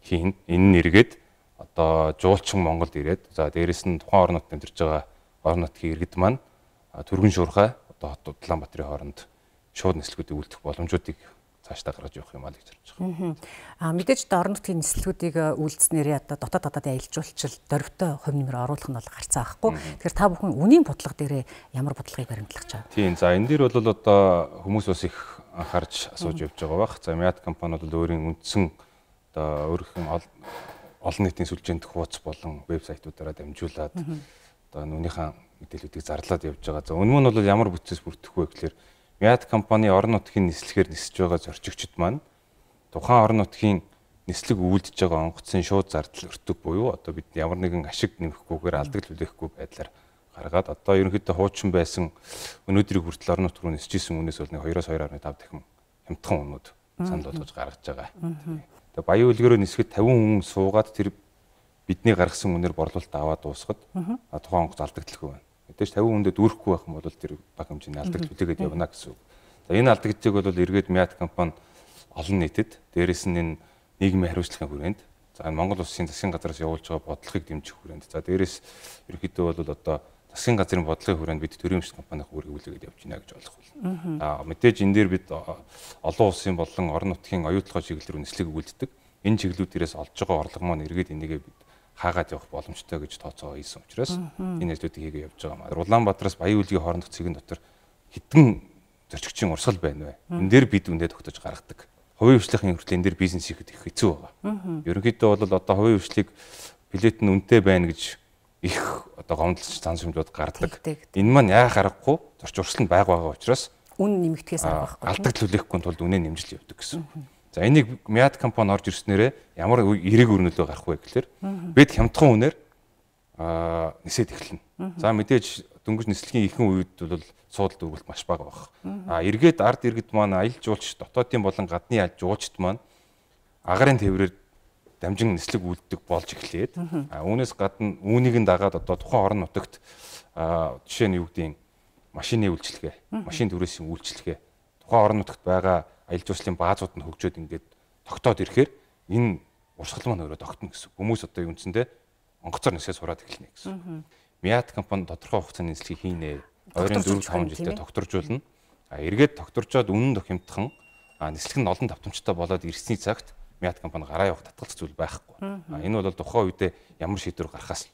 хийн. Энэ нь эргээд одоо жуулчин Монголд ирээд за дээрэс нь тухайн орон нутгад амьдарч байгаа орон нутгийн иргэд маань түргэн шуурхай одоо Улаанбаатарын хооронд шууд нислэгүүдийг үлдэх боломжуудыг цаашдаа гаргаж явах юм аа гэж харж байгаа. Аа мэдээж дорн нутгийн нислэгүүдийг э, үйлдснээрээ одоо дотоод хадаад аялжуулчил дөрвтэй хувь нэмэр оруулах нь бол гарцаа авахгүй. Тэгэхээр та бүхэн үнийн бодлого дээрээ ямар бодлогыг баримтлах чаа. Тийм за энэ дээр бол одоо хүмүүс бас их анхаарч асууж явж байгаа бах. За Мят компани бол өөрийн үндсэн одоо өөрөх юм олон нийтийн сүлжээнд хууц болон вебсайтуудаараа дамжуулаад одоо нүнийхэн мэдээлүүдийг зарлаад явж байгаа. За үнэн нь бол ямар бүтцээс бүрдэх вэ гэхээр Вят компани орон нутгийн нислэгээр нисэж байгаа зорчигчд маань тухайн орон нутгийн нислэг үүлдэж байгаа онгоцын шууд зардал өртөг буюу одоо бид ямар нэгэн ашиг нэмэхгүйгээр алдагл хүлээхгүй байдлаар гаргаад одоо ерөнхийдөө хуучин байсан өнөөдрийг хүртэл орон нутг руу нисчихсэн хүнээс бол нэг 2-оос 2.5 дахин хямдхан өнүүд санал болгож гаргаж байгаа. Тэгээ баян үлгэрөө нисгэд 50 хүн суугаад тэр бидний гаргасан үнээр борлуулалт аваад дуусгаад тухайн онгоц алдагдлахгүй байна мэдээж 50 хүндэд үүрэхгүй байх юм бол тэр баг хэмжээний алдагч үлээгээд явна гэсэн үг. За энэ алдагчийг бол эргээд Мят компани олон нийтэд дээрэс нь энэ нийгмийн хариуцлагын хүрээнд за Монгол улсын засгийн газраас явуулж байгаа бодлогыг дэмжих хүрээнд за дээрэс ерөнхийдөө бол одоо засгийн газрын бодлогын хүрээнд бид төрийн өмч компаниг үргэлжлүүлээд явж байна гэж болох болно. Аа мэдээж энэ дээр бид олон улсын болон орон нутгийн оюутлогын чиглэл рүү нислэг өгүүлдэг. Энэ чиглэлүүдээс олж байгаа орлого маань эргээд энийгээ бид хаагаад явах боломжтой гэж тооцоо хийсэн учраас энэ ажлуудыг хийгээ явж байгаа маа. Улаанбаатараас Баян уулгийн хоорондох цэгийн дотор хэдэн зорчигчийн урсгал байна вэ? Энд дээр бид үндэ тогтож гаргадаг. Хувийн хвшлийн хүртэл энэ дээр бизнес хийхэд их хэцүү байгаа. Ерөнхийдөө бол одоо хувийн хвшлийг билет нь үнэтэй байна гэж их одоо гомдлолч цан шимжүүд гардаг. Энэ маань яа харахгүй зорч урсгал нь байг байгаа учраас үн нэмэгдгээс аргагүй. Алдагдлуулэхгүй тулд үнэ нэмжил явдаг гэсэн. За энийг Miat компани орж ирснээрээ ямар эерэг өрнөлөө гарах вэ гэхээр бид хямдхан үнээр аа нисээд эхэлнэ. За мэдээж дөнгөж нислэгийн ихэнх үед бол суудалд үргэлт маш бага баг. А эргээд ард иргэд маань аялал жуулч дотоодын болон гадны аялал жуулчд маань агарын тээврээр дамжин нислэг үлддэг болж эхлээд а үүнээс гадна үүнийг нь дагаад одоо тухайн орон нутагт жишээ нь юу гэдэг машины үйлчлэгээ, машин төрөөсийн үйлчлэгээ тухайн орон нутгад байгаа аялал жуулчлалын баазууд нь хөгжөөд ингээд тогтоод ирэхээр энэ урсгал маань өөрөө тогтно гэсэн. Хүмүүс одоо юу нцэндээ онгоцоор нисгээ сураад эхэлнэ гэсэн. Миат компани тодорхой хугацааны нислэгийг хийнэ. Ойрын 4 5 жилдээ тогтворжуулна. А эргээд тогтворжоод үнэн дохимтхан нислэг нь олон давтамжтай болоод ирсний цагт Миат компани гараа явах татгалзах зүйл байхгүй. А энэ бол тухайн үедээ ямар шийдвэр гарахаас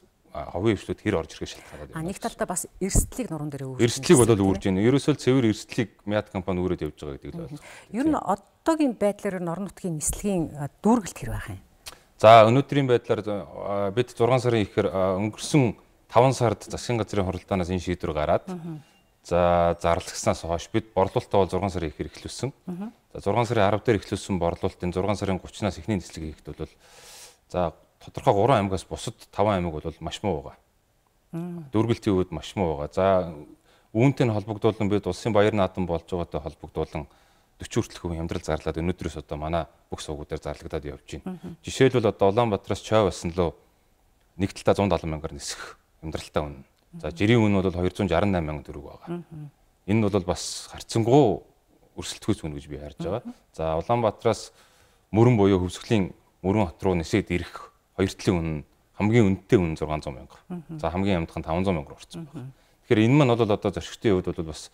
ховын өвчлүүд хэр орж ирэхээ шалтгаалаад байна. А нэг талдаа бас эрсдлийг нуруунд дээрээ үүрж байна. Эрсдлийг болоод үүрж байна. Ерөөсөө л цэвэр эрсдлийг мяд компани үүрээд явж байгаа гэдэг л байна. Ер нь одоогийн байдлаар норон нутгийн нислэгийн дүүргэлт хэр байх юм? За өнөөдрийн байдлаар бид 6 сарын ихээр өнгөрсөн 5 сард засгийн газрын хуралдаанаас энэ шийдвэр гараад за зарлагснаас хойш бид борлуулалтаа бол 6 сарын ихээр эхлүүлсэн. За 6 сарын 10 дээр эхлүүлсэн борлуулалтын 6 сарын 30-наас эхний нислэг хийхэд бол за тодорхой 3 аймагаас бусад 5 аймаг бол маш муу байгаа. Дүргэлтийн үед маш муу байгаа. За үүнтэй нь холбогдуулан бид улсын баяр наадам болж байгаатай холбогдуулан 40 хүртэлх хүн хямдрал зарлаад өнөөдрөөс одоо манай бүх сувгуудаар зарлагдаад явж байна. Жишээлбэл одоо Улаанбаатараас Чой болсон лөө нэг талтаа 170 мянгаар нисэх хямдралтай үнэ. За жирийн үнэ бол 268 мянган төгрөг байгаа. Энэ нь бол бас харцсангуу өрсөлдөхүй зүүн гэж би харж байгаа. За Улаанбаатараас мөрөн буюу хөвсглийн мөрөн хот руу нисээд ирэх хоёр талын үнэ хамгийн өндтэй үнэ 600 мянга. За хамгийн амтхан 500 мянга орсон байна. Тэгэхээр энэ маань бол одоо зоршигчдын хувьд бол бас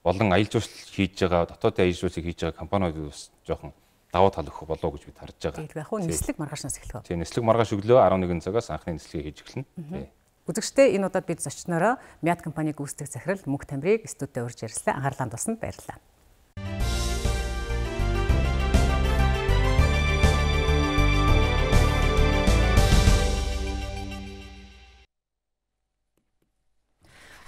болон аялал жуулчлал хийж байгаа дотоодын аялал жуулчлалыг хийж байгаа компаниуд бас жоохон давуу тал өгөх болов уу гэж бид харж байгаа. Тийм яг хөө нислэг маргаашнаас эхлэв. Тийм нислэг маргааш өглөө 11 цагаас анхны нислэгийг хийж эхэлнэ. Тийм. Үзэгчтэй энэ удаад бид зочноороо Мяд компаниг гүйцэтгэх захирал Мөнх Тамирыг студид урьж ярилцлаа. Анхаарлаа тусна баярлалаа.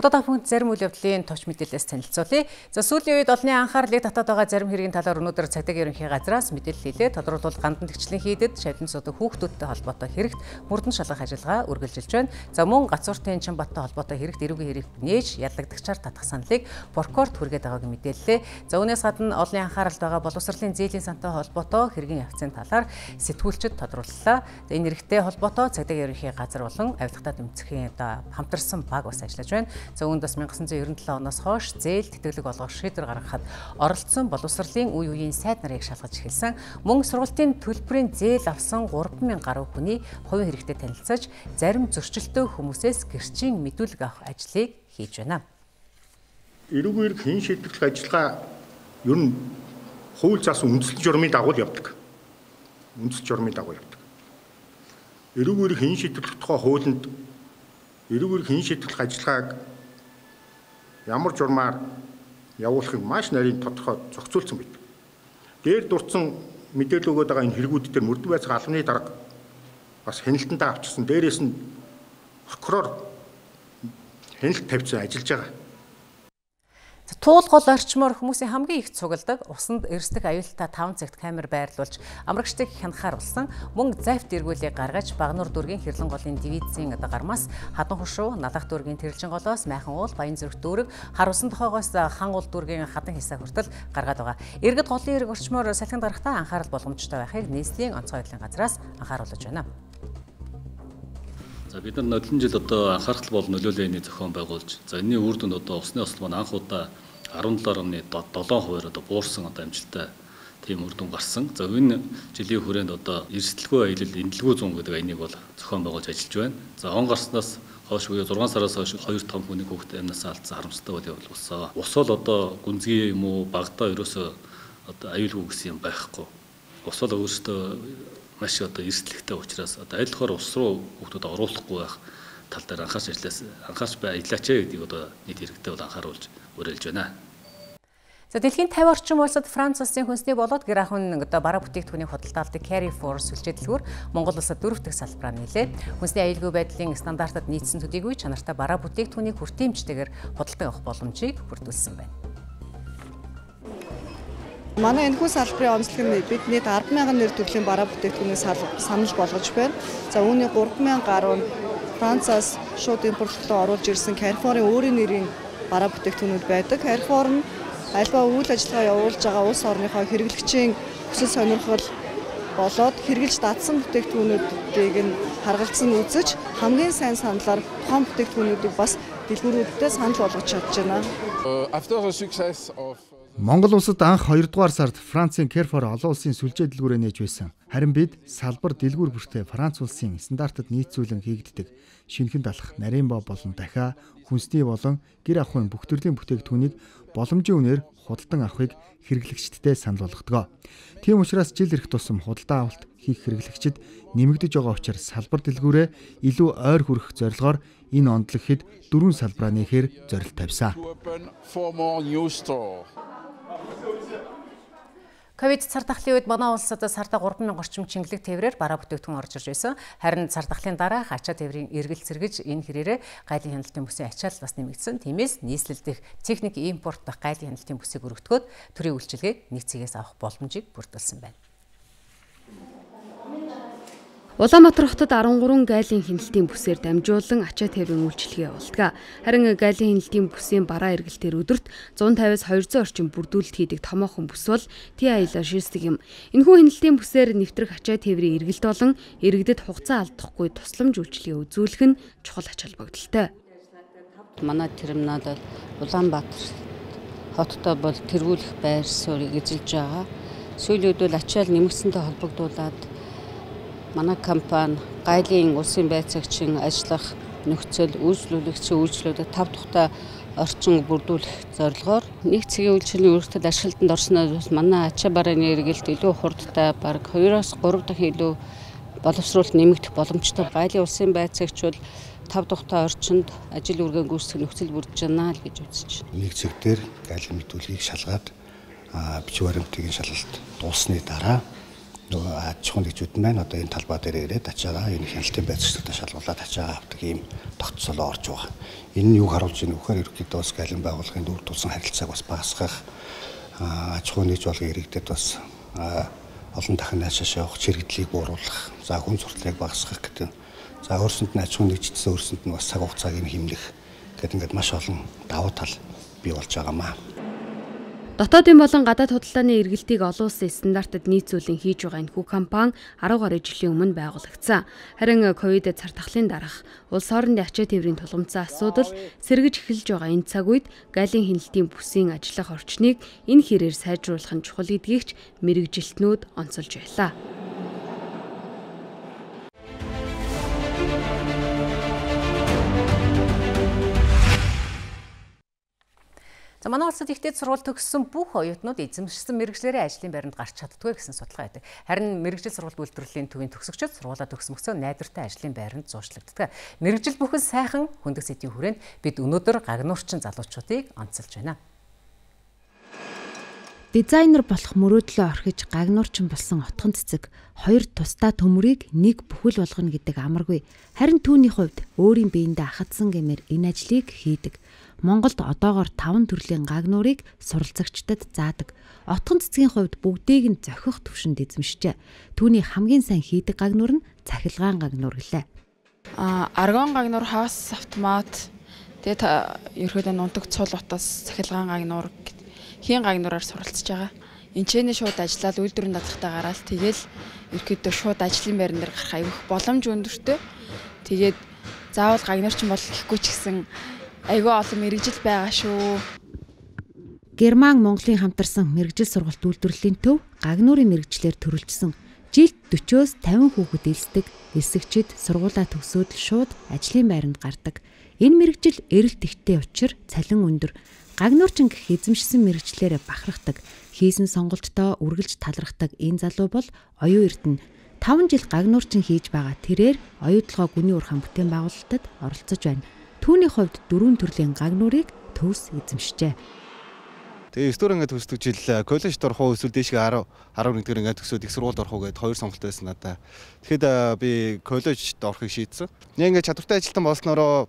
Одоо та бүхэнд зарим үйл явдлын товч мэдээлэлээс танилцуулъя. За сүүлийн үед олонний анхаарлыг татаад байгаа зарим хэргийн талаар өнөөдөр цагдаа ерөнхий газраас мэдээлэл хийлээ. Тодорхойлбол гандан тэгчлийн хийдэд шалин суудаг хүүхдүүдтэй холбоотой хэрэгт мөрдөн шалгах ажиллагаа үргэлжилж байна. За мөн гацууртын чин баттай холбоотой хэрэгт эрүүгийн хэрэг нээж яллагдагчаар татах саналыг прокурорт хүргээд байгааг мэдээллээ. За үүнээс гадна олонний анхааралд байгаа боловсролын зээлийн сантай холбоотой хэргийн явцын талаар сэтгүүлчд тодрууллаа. За энэ хэрэгтэй холбоотой цагдаа ерөнхий газар болон авилгатад эмцгийн одоо хамтарсан баг бас ажиллаж байна. За үүнд бас 1997 оноос хойш зээл тэтгэлэг олгох шийдвэр гаргахад оролцсон боловсролын үе үеийн сайд нарыг шалгаж эхэлсэн. Мөн сургалтын төлбөрийн зээл авсан 3000 гаруй хүний хувийн хэрэгтэй танилцаж зарим зөрчилтөө хүмүүсээс гэрчийн мэдүүлэг авах ажлыг хийж байна. Эрүүг эрг хэн шийдвэрлэх ажиллагаа ер нь хууль зас үндэслэл журмын дагуу л явдаг. Үндэслэл журмын дагуу явдаг. Эрүүг эрг хэн шийдвэрлэх тухай хуулинд эрүүг эрг хэн шийдвэрлэх ажиллагааг ямар журмаар явуулахыг маш нарийн тодорхой зохицуулсан байдаг. Дээр дурдсан мэдээлэл өгöd байгаа энэ хэрэгүүд дээр мөрдөн байцаг албаны дарга бас хяналтандаа авчирсан. Дээрээс нь прокурор хяналт тавьсан ажиллаж байгаа. Туулгол орчмоор хүмүүсийн хамгийн их цугладаг усанд эрсдэх аюултай 5 цагт камер байрлуулж амрагчдыг хянахаар болсон мөн завт эргүүлийг гаргаж Багнуур дүүргийн Хэрлэн голын дивизийн одоо гармаас Хадан хушуу, Налах дүүргийн Тэрэлжин голоос Майхан уул, Баян зүрх дүүрэг, Хар усан тохоогоос Хангуул дүүргийн Хадан хисаа хүртэл гаргаад байгаа. Иргэд голын эрг орчмоор салхинд гарахтаа анхаарал болгомжтой байхыг нийслэлийн онцгой байдлын газраас анхааруулж байна. За бид нар нөлөн жил одоо анхаарал бол нөлөөллийн зохион байгуулж за энэний үр дүнд одоо усны осол маань анх удаа 17.7 хувиар одоо буурсан одоо амжилттай тийм үр дүн гарсан. За энэ жилийн хүрээнд одоо эрсдэлгүй аялал эндэлгүй зүүн гэдэг энийг бол зохион байгуулж ажиллаж байна. За он гарснаас хойш буюу 6 сараас хойш 2 том хүний хүүхэд амнаас алдсан харамстай үйл явдал болсон. Ус бол одоо гүнзгий юм уу, багадаа ерөөсөө одоо аюулгүй гэсэн юм байхгүй. Ус бол өөрөөсөө маш одоо эрсдлэгтэй учраас одоо аль болохоор улс руу хүмүүсд оруулахгүй байх тал дээр анхаарч ажиллаас анхаарч бай ажиллаач гэдгийг одоо нийт хэрэгтэй бол анхааруулж уриалж байна. За дэлхийн 50 орчим улсад Франц улсын хүнсний болоод гэр ахуйн одоо бараг бүтээгдэхүүний худалдаалдаг Carry for сүлжээдлгүүр Монгол улсад дөрөвт их салбараар нэлээ. Хүнсний аюулгүй байдлын стандартад нийцсэн төдийгүй чанартай бараг бүтээгдэхүүнийг хүртээмжтэйгээр худалдан авах боломжийг бүрдүүлсэн байна. Манай энэхүү салбарын онцлог нь бидний 100000 нэр төрлийн бараа бүтээгдэхүүнээс санал болгож байна. За үүний 3000 гаруй нь Францаас шууд импортлоо оруулж ирсэн Carrefour-ын өөрийн нэрийн бараа бүтээгдэхүүнүүд байдаг. Carrefour нь альва үйл ажиллагаа явуулж байгаа улс орныхоо хэрэглэгчийн хүсэл сонирхол болоод хэрэгжилж дадсан бүтээгдэхүүнүүдийг нь харгалзсан үзэж хамгийн сайн саналаар тухайн бүтээгдэхүүнүүдийг бас дэлгүүрүүддээ санал болгож чадж байна. Э, Монгол улсад анх 2 дугаар сард Францын Керфор олон улсын сүлжээ дэлгүүрээ нээж байсан. Харин бид салбар дэлгүүр бүртээ Франц улсын стандартад нийцүүлэн хийгддэг шинхэн далах, нарийн боо болон дахиа, хүнсний болон гэр ахуйн бүх төрлийн бүтээгдэхүүнийг боломжийн үнээр худалдан авахыг хэрэглэгчдэд санал болгодог. Тийм учраас жил ирэх тусам худалдаа авалт хийх хэрэглэгчд нэмэгдэж байгаа учраас салбар дэлгүүрээ илүү ойр хүрэх зорилгоор энэ онцлог хэд дөрвөн салбараа нэхэр зорилт тавьсан. Ковид цар тахлын үед манай улсад сарда 3000 орчим чингэлэг тээврээр бараа бүтээгдэхүүн орж ирж байсан. Харин цар тахлын дараах ачаа тээврийн эргэл зэргэж энэ хэрээрээ гайлын хяналтын бүсийн ачаал бас нэмэгдсэн. Тиймээс нийслэл дэх техник импорт дах гайлын хяналтын бүсийг өргөтгөөд төрийн үйлчилгээг нэг цэгээс авах боломжийг бүрдүүлсэн байна. Улаанбаатар хотод 13 гайлын хяналтын бүсээр дамжуулан ачаа тээврийн үйлчилгээ явуулдаг. Харин гайлын хяналтын бүсийн бараа эргэлтээр өдөрт 150-аас 200 орчим бүрдүүлэлт хийдэг томоохон бүс бол TIL шилждэг юм. Энэхүү хяналтын бүсээр нэвтрэх ачаа тээврийн эргэлт болон иргэдэд хугацаа алдахгүй тусламж үйлчилгээ үзүүлэх нь чухал ач холбогдолтой. Манай терминал бол Улаанбаатар хоттой бол тэргүүлэх байр суурийг эзэлж байгаа. Сүүлүүд бол ачаал нэмэгсэнтэй холбогдуулаад манай компани гайлын улсын байцаагчийн ажиллах нөхцөл үйлчлүүлэгчийн үйлчлүүдэд тав тухтай орчин бүрдүүлэх зорилгоор нэг цэгийн үйлчилгээний өргөтөл ашиглалтанд орсноос бас манай ачаа барааны эргэлт илүү хурдтай баг 2-оос 3 дахь илүү боловсруулалт нэмэгдэх боломжтой гайлын улсын байцаагч бол тав тухтай орчинд ажил үргэн гүйцэтгэх нөхцөл бүрдэж байна л гэж үзэж байна. Нэг цэг дээр гайлын мэдүүлгийг шалгаад бичвэр баримтын шалгалт дууссаны дараа нөгөө аж ахуйн нэгжүүд маань одоо энэ талбай дээр ирээд ачаараа энэ хяналтын байцаагтаа шалгуулад ачаа авдаг ийм тогтцол орж байгаа. Энэ нь юг харуулж байна вөхөр ерөнхийдөө бас галин байгууллагын дүр тулсан харилцааг бас багасгах аж ахуйн нэгж болгын иргэдэд бас олон дахин наашааш явах чирэгдлийг бууруулах, за хүн сурталыг багасгах гэдэг. За өөрсөнд нь аж ахуйн нэгжтсэн өөрсөнд нь бас цаг хугацааг нь хэмнэх гэдэг ингээд маш олон давуу тал бий болж байгаа маа. Дотоодын болон гадаад худалдааны эргэлтийг олон улсын стандартад нийцүүлэн хийж байгаа энэхүү компани 10 гаруй жилийн өмнө байгуулагдсан. Харин ковид цар тахлын дараах улс орны ачаа тээврийн тулгымцаа асуудал сэргэж эхэлж байгаа энэ цаг үед галийн хяналтын бүсийн ажиллах орчныг энэ хэрээр сайжруулах нь чухал гэдгийг ч мэрэгжилтнүүд онцолж байлаа. За манай улсад ихтэй сургууль төгссөн бүх оюутнууд эзэмшсэн мэрэгжлэрээ ажлын байранд гарч чаддгүй гэсэн судалгаа байдаг. Харин мэрэгжил сургуульд үйлдвэрлэлийн төвийн төгсөгчд сургуулаа төгсмөсөө найдвартай ажлын байранд зуушлагддаг. Мэрэгжил бүхэн сайхан хүндэс эдийн хүрээнд бид өнөөдөр гагнуурчин залуучуудыг онцолж байна. Дизайнер болох мөрөөдлөө орхиж гагнуурчин болсон отхон цэцэг хоёр тусдаа төмрийг нэг бүхэл болгоно гэдэг амаргүй. Харин түүний хувьд өөрийн биендээ ахадсан гэмээр энэ ажлыг хийдэг. Монголд одоогоор 5 төрлийн гаг нүрийг суралцагчдад заадаг. Отхон цэцгийн хувьд бүгдийг нь зохих төвшөнд эзэмшжээ. Түүний хамгийн сайн хийдэг гаг нүр нь цахилгаан гаг нүр гэлээ. А аргон гаг нүр хагас автомат тэгээд ерөөдөө нунтаг цул утас цахилгаан гаг нүр хийн гаг нүрээр суралцж байгаа. Энчээний шууд ажиллаад үйлдвэрийн дадлалтаа гараад тэгэл ерөөдөө шууд ажлын байран дээр гарах аявих боломж өндөртэй. Тэгээд заавал гаг нүр ч юм бол гэхгүй ч гэсэн айгүй олон мэрэгжил байгаа шүү. Герман Монголын хамтарсан мэрэгжил сургалт үйлдвэрлэлийн төв гагнуурын мэрэгчлэр төрөлжсөн жилд 40-оос 50 хүүхэд элсдэг эсэгчид сургуулаа төгсөөд шууд ажлын байранд гардаг. Энэ мэрэгжил эрэлт ихтэй учраас цалин өндөр. Гагнуурчин гэх эзэмшсэн мэрэгчлэрэ бахархдаг. Хийсэн сонголтоо үргэлж талархдаг энэ залуу бол оюун эрдэнэ 5 жил гагнуурчин хийж байгаа тэрээр оюутлогоо гүний урхан бүтээн байгуулалтад оролцож байна. Түүний хувьд дөрвөн төрлийн гаг нүрийг төвс эзэмшжээ. Тэгээ 9 дугаар ингээд төсдөг жил э, коллежд орох уу эсвэл дээшгээ 10 11-д ингээд төсөөд их сургуульд орох уу гэдээ хоёр сонголт байсан надаа. Тэгэхэд э, би коллежд орохыг шийдсэн. Нэг ингээд чадвартай ажилтан болсноороо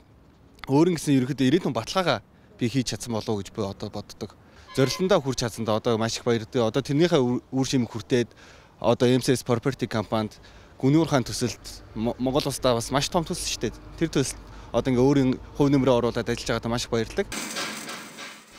өөрөнгө гэсэн ерөөхдөө ирээдүйн баталгаагаа би хийж чадсан болов уу гэж би одоо боддог. Зорилгондоо хүрч чадсан да одоо маш их баяртай. Одоо тэрнийхээ үр шимэг хүртээд одоо MCS Property компанид гүнүүр хаан төсөлд Монгол улсдаа бас маш том төсөл шүү дээ. Тэр төсөлд одоо ингээ өөрийн хувь нэмрээ оруулаад ажиллаж байгаадаа маш их баярлалаа.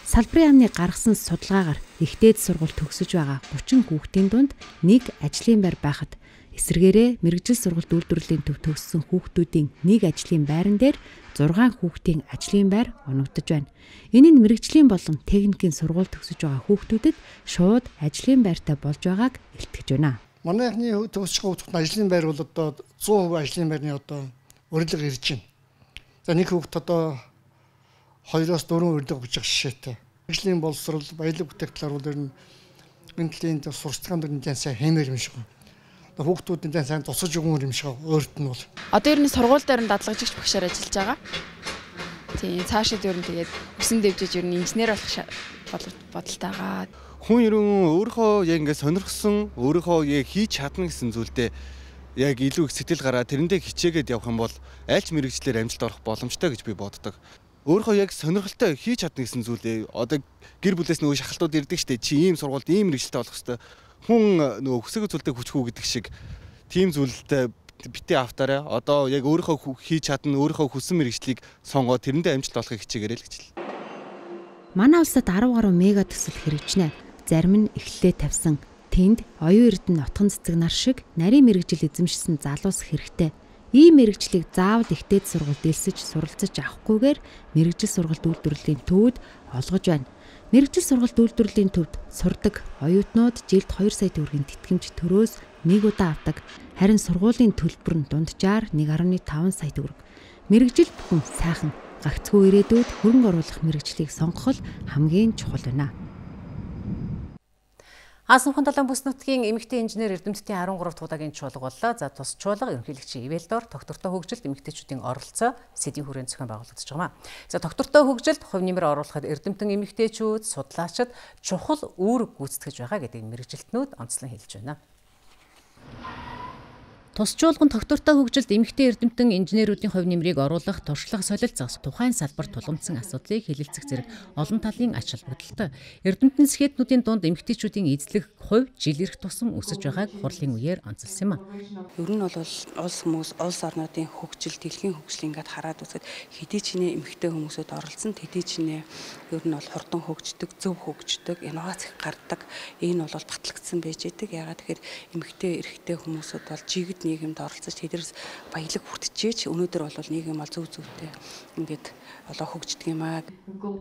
Салбарын яамны гаргасан судалгаагаар ихтэйд сургууль төгсөж байгаа 30 хүүхдийн дунд нэг ажлын байр байхад эсвэргээрээ мэрэгжил сургалт үйлдвэрлэлийн төв төгссөн хүүхдүүдийн нэг ажлын байран дээр 6 хүүхдийн ажлын байр оногдож байна. Энэ нь мэрэгжлийн болон техникийн сургууль төгсөж байгаа хүүхдүүдэд шууд ажлын байртай болж байгааг илтгэж байна. Манайхны төгсөх хүүхдүүд ажлын байр бол одоо 100% ажлын байрны одоо урилга ирж байна. За нэг хүүхэд одоо 2-оос 4 урилга өгж байгаа шишээтэй. Ажлын боловсрол, баялаг бүтээгтэл бол ер нь энэ төрлийн сурцгаан дөрний сайн хэмээр юм шиг. Хүүхдүүдийн сайн тусаж өгмөр юм шиг өөрт нь бол. Одоо ер нь сургууль дээр нь дадлагжигч багшаар ажиллаж байгаа. Тийм цаашид ер нь тэгээд өсөн дэвжиж ер нь инженер болох бодолтойгаа. Хүн ер нь өөрийнхөө яг ингээд сонирхсан, өөрийнхөө яг хийж чадна гэсэн зүйлдээ яг илүү их сэтэл гараа тэрэндээ хичээгээд явах юм бол аль ч мэрэгчлэр амжилт орох боломжтой гэж би боддог. Өөрөө яг сонирхолтой хийж чадна гэсэн зүйлээ одоо гэр бүлээс нөгөө шахалтууд ирдэг штэ чи ийм сургуульд ийм мэрэгчлээ болох хэвээр хүн нөгөө хүсэг зүйлтэй хүчгүй гэдэг шиг тийм зүйлтэй битээ автаарай. Одоо яг өөрийнхөө хийж чадна, өөрийнхөө хүссэн мэрэгчлийг сонгоо тэрэндээ амжилт олохыг хичээгээрэй л гэж л. Манай улсад 10 гаруй мега төсөл хэрэгжнэ. Зарим нь эхлэлээ тавьсан, Тэнд оюун эрдэнэ нотхон цэцэг нар шиг нарийн мэрэгжил эзэмшсэн залуус хэрэгтэй. Ийм мэрэгжлийг заавал ихтэйд сургалт дэлсэж суралцж авахгүйгээр мэрэгжил сургалт үйлдвэрлэлийн төвд олгож байна. Мэрэгжил сургалт үйлдвэрлэлийн төвд сурдаг оюутнууд жилд 2 сая төгрөгийн тэтгэмж төрөөс нэг удаа авдаг. Харин сургуулийн төлбөр нь дунджаар 1.5 сая төгрөг. Мэрэгжил бүхэн сайхан гагцгүй ирээдүйд хөрөнгө оруулах мэрэгжлийг сонгох хамгийн чухал байна. Аасанхан далайн бүс нутгийн эмэгтэй инженер Эрдэмтдийн 13 туудагийн чуулга боллоо. За тус чуулга ерөнхийлөгч Ивэлдор доктортой хөгжилт эмэгтэйчүүдийн оролцоо сэдийн хүрээнд зохион байгуулагдаж байгаа. За доктортой хөгжилт хувь нэмэр оруулахад Эрдэмтэн эмэгтэйчүүд, судлаачид чухал үүрэг гүйцэтгэж байгаа гэдэг мэрэгжилтнүүд онцлон хэлж байна. Тусчуулган тогтвортой хөгжилд эмэгтэй эрдэмтэн инженерүүдийн хувь нэмрийг оруулах, туршлага солилцох тухайн салбарт тулгамдсан асуудлыг хэлэлцэх зэрэг олон талын ач холбогдолтой. Эрдэмтэн сэхэтнүүдийн дунд эмэгтэйчүүдийн эзлэх хувь жил ирэх тусам өсөж байгааг хурлын үеэр онцлсан юм а. Ер нь бол улс хүмүүс, улс орнуудын хөгжил, дэлхийн хөгжил ингээд хараад үзэхэд хэдий ч нэ эмэгтэй хүмүүсөд оролцсон, хэдий ч нэ ер нь бол хурдан хөгждөг, зөв хөгждөг, инновац их гардаг. Энэ бол батлагдсан байж идэг. Ягаад тэгэхээр эмэгтэй эрэгтэй хүмүүсүүд бол жигд нийгэмд оролцож тэдэрс баялаг бүртжээч өнөөдөр бол нийгэм бол зөв зөвтэй ингээд олоо хөгждөг юм аа.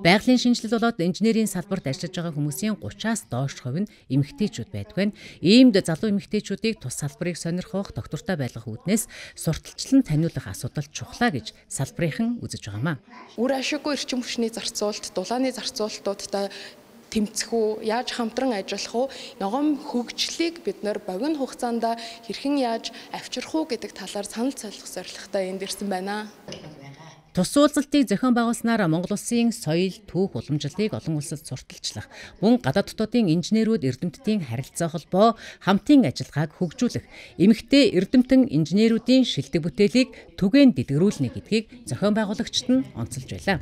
Байгалийн шинжилэл болоод инженерийн салбарт ажиллаж байгаа хүмүүсийн 30-аас доош хувь нь эмэгтэйчүүд байдаг байна. Иймд залуу эмэгтэйчүүдийг тус салбарыг сонирхох, доктортой байлгах үүднээс сурталчлан таниулах асуудал чухлаа гэж салбарынхан үзэж байгаамаа. Үр ашиггүй эрчим хүчний зарцуулт дулаан долооны зарцуулалтуудтай тэмцэх үү, яаж хамтран ажиллах уу, ногоон хөгжлийг бид нөр богино хугацаанд хэрхэн яаж авчрах уу гэдэг талаар санал солих зорилготой энд ирсэн байна. Тус уулзалтыг зохион байгуулснаар Монгол улсын соёл, түүх уламжлалыг олон улсад сурталчлах, мөн гадаад дотоодын инженерүүд эрдэмтдийн харилцаа холбоо хамтын ажиллагааг хөгжүүлэх, эмэгтэй эрдэмтэн инженерүүдийн шилдэг бүтээлийг түгээн дэлгэрүүлнэ гэдгийг зохион байгуулагчид нь онцолж байлаа.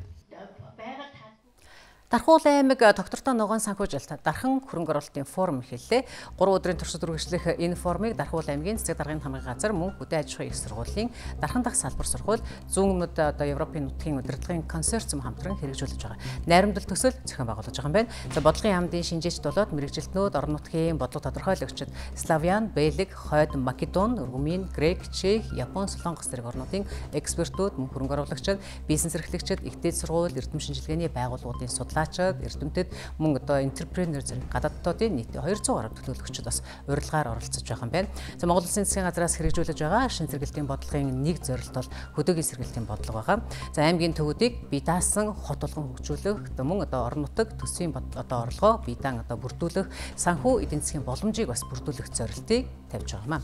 Дархуул аймаг э, доктортой ногоон санхүүжилт дархан хөрөнгө оруулалтын форум хэллээ. 3 өдрийн туршид үргэлжлэх энэ форумыг Дархуул аймгийн цэцэг даргын хамгийн газар мөн хөдөө аж ахуйн их сургуулийн дархан дах салбар сургууль зүүн өмнөд э, одоо Европын нутгийн удирдлагын консорциум хамтран хэрэгжүүлж байгаа. Найрамдал төсөл зохион байгуулж байгаа юм байна. За бодлогын яамдын шинжээч болоод мэрэгжилтнүүд орон нутгийн бодлого тодорхойлогчид Славян, Бэлэг, Хойд Македон, Румын, Грек, Чех, Япон, Солонгос зэрэг орнуудын экспертүүд, мөн хөрөнгө оруулагчид, бизнес эрхлэгчид, ихтэй сургууль, эрдэм шинжилгээний байгууллагуудын судлаач цаашаад эрдэмтэд мөн одоо энтерпренер зэрэг гадаад дотоодын нийтээ 200 гаруй төлөөлөгчд бас урилгаар оролцож байгаа юм байна. За Монгол Улсын засгийн газраас хэрэгжүүлж байгаа шин сэргэлтийн бодлогын нэг зорилт бол хөдөөгийн сэргэлтийн бодлого байгаа. За аймгийн төвүүдийг бие даасан хот болгон хөгжүүлэх мөн одоо орон нутаг төсвийн одоо орлогоо бие даан одоо бүрдүүлэх санхүү эдийн засгийн боломжийг бас бүрдүүлэх зорилтыг тавьж байгаа юм аа.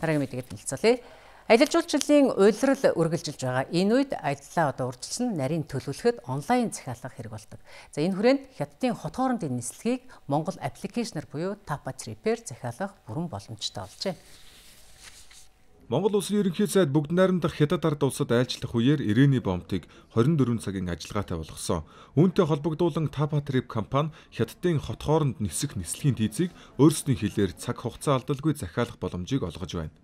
Дараагийн мэдээгээ танилцуулъя. Аялал жуулчлалын уйлрал үргэлжилж байгаа. Энэ үед аяллаа одоо урьдчилсан нарийн төлөвлөхөд онлайн захиалга хэрэг болдог. За энэ хүрээнд хятадын хот хоорондын нислэгийг Монгол аппликейшнэр буюу Tapa Trip-ээр захиалах бүрэн боломжтой болжээ. Монгол улсын ерөнхий сайд бүгд найрамдах хятад ард улсад айлчлах үеэр ирээний бомтыг 24 цагийн ажиллагаатай болгосон. Үүнтэй холбогдуулан Tapa Trip компани хятадын хот хооронд нисэх нислэгийн тийцийг өөрсдийн хилээр цаг хугацаа алдалгүй захиалах боломжийг олгож байна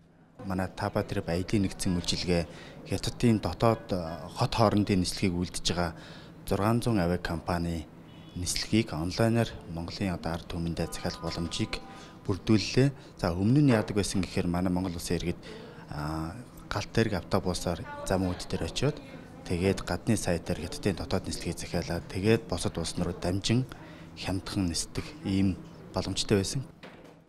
манай Таба Трэп аялын нэгдсэн үйлчилгээ Хятадын дотоод э, хот хоорондын нислэгийг үлдэж байгаа 600 авиа компани нислэгийг онлайнаар Монголын одоо ард түмэндээ захиалах боломжийг бүрдүүллээ. За өмнө нь яадаг байсан гэхээр манай Монгол улсын иргэд галт тэрэг автобусаар зам үүд дээр очиод тэгээд гадны сайт дээр хятадын дотоод нислэгийг захиалаад тэгээд босод улснууд дамжин хямдхан нисдэг ийм боломжтой байсан.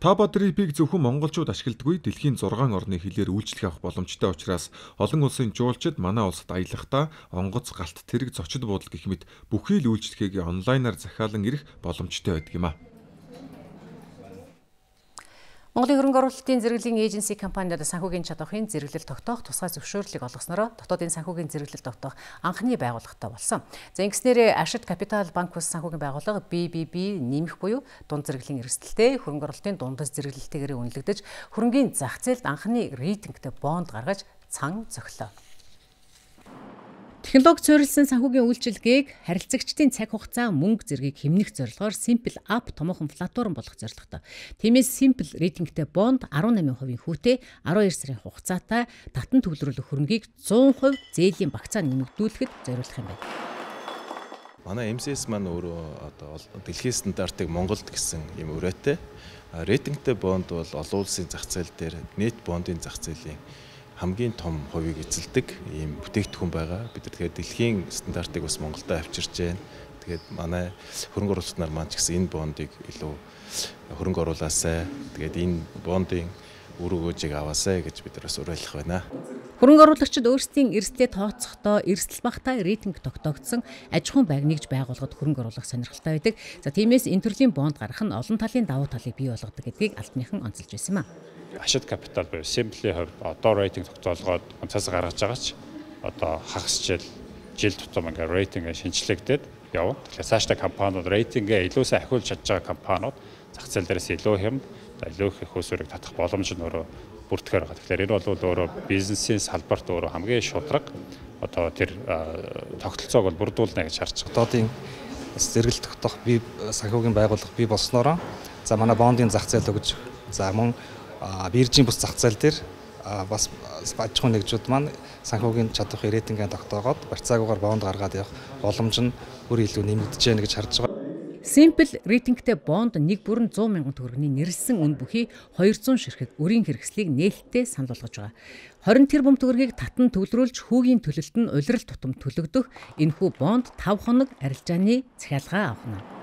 Табадрипиг зөвхөн монголчууд ашигладгүй дэлхийн 6 орны хэлээр үйлчлэх авах боломжтой учраас олон улсын жуулчид манай улсад аялахдаа онгоц галт тэрэг зочид буудал гэх мэт бүхий л үйлчлэгийг онлайнаар захиалан ирэх боломжтой байдаг юм а. Монголын хөрөнгө оруулалтын зэрэглэлийн эйженси компаниуд санхүүгийн чадвархын зэрэглэл тогтоох тусгай зөвшөөрлийг олгосноро дотоодын санхүүгийн зэрэглэл тогтоох анхны байгууллагатай болсон. За ингэснээр Ашид Капитал банк ус санхүүгийн байгууллага BBB нэмэх буюу дунд зэрэглэлийн эрсдэлтэй хөрөнгө оруулалтын дундас зэрэглэлтэйгээр үнэлэгдэж хөрөнгийн зах зээлд анхны рейтингтэй бонд гаргаж цан зохилоо. Технологи цорилсан санхүүгийн үйлчилгээг харилцагчдын цаг хугацаа мөнгө зэргийг хэмнэх зорилгоор Simple App томоохон платформ болох зорилготой. Тиймээс Simple рейтингтэй бонд 18%-ийн хүүтэй 12 сарын хугацаатай татан төвлөрүүлэх хөрөнгийг 100% зээлийн багцаа нэмэгдүүлэхэд зориулах юм байна. Манай MCS маань өөрөө одоо дэлхийн стандартыг Монголд гэсэн юм өрөөтэй. Рейтингтэй бонд бол олон улсын зах зээл дээр нийт бондын зах зээлийн хамгийн том хувийг эзэлдэг ийм бүтээгдэхүүн байгаа. Бид нар тэгээд дэлхийн стандартыг бас Монголдо авчирч байна. Тэгээд манай хөрөнгө оруулалтнаар маань ч гэсэн энэ бондыг илүү хөрөнгө оруулаасай. Тэгээд энэ бондын үр өгөөжийг аваасай гэж бид нар бас уриалах байна. Хөрөнгө оруулагчид өөрсдийн эрсдэд тооцохдоо эрсдэл багтай рейтинг тогтоогдсон аж ахуйн байг нэгж байгуулгад хөрөнгө оруулах сонирхолтой байдаг. За тиймээс энэ төрлийн бонд гаргах нь олон талын давуу талыг бий болгодог гэдгийг албаныхан онцолж байсан юм аа ашид капитал буюу Simply хувь одоо рейтинг тогтоолгоод онцоос гаргаж байгаа ч одоо хагас жил жил тутам ингээ рейтинг шинжлэхдэд явна. Тэгэхээр цаашдаа компаниуд рейтингээ илүү сайн ахиулж чадж байгаа компаниуд зах зээл дээрээс илүү хэм илүү их хөсөрийг татах боломж нь өөрөө бүртгэхээр байгаа. Тэгэхээр энэ бол өөрөө бизнесийн салбарт өөрөө хамгийн шударга одоо тэр тогтолцоог бол бүрдүүлнэ гэж харж байгаа. Одоодын зэрэгэл тогтоох би санхүүгийн байгууллага би болсноороо за манай бондын зах зээл өгж за мөн биржийн бус зах зээл дээр бас аж ахуйн нэгжүүд маань санхүүгийн чадах рейтингээ тогтоогоод барьцаагуугаар бонд гаргаад явах боломж нь бүр илүү нэмэгдэж байна гэж харж байгаа. Simple рейтингтэй бонд 1 бүрэн 100 мянган төгрөгийн нэрсэн үн бүхий 200 ширхэг өрийн хэрэгслийг нээлттэй санал болгож байгаа. 20 тэрбум төгрөгийг татан төвлөрүүлж хүүгийн төлөлт нь улирал тутам төлөгдөх энэхүү бонд 5 хоног арилжааны захиалгаа авах нь.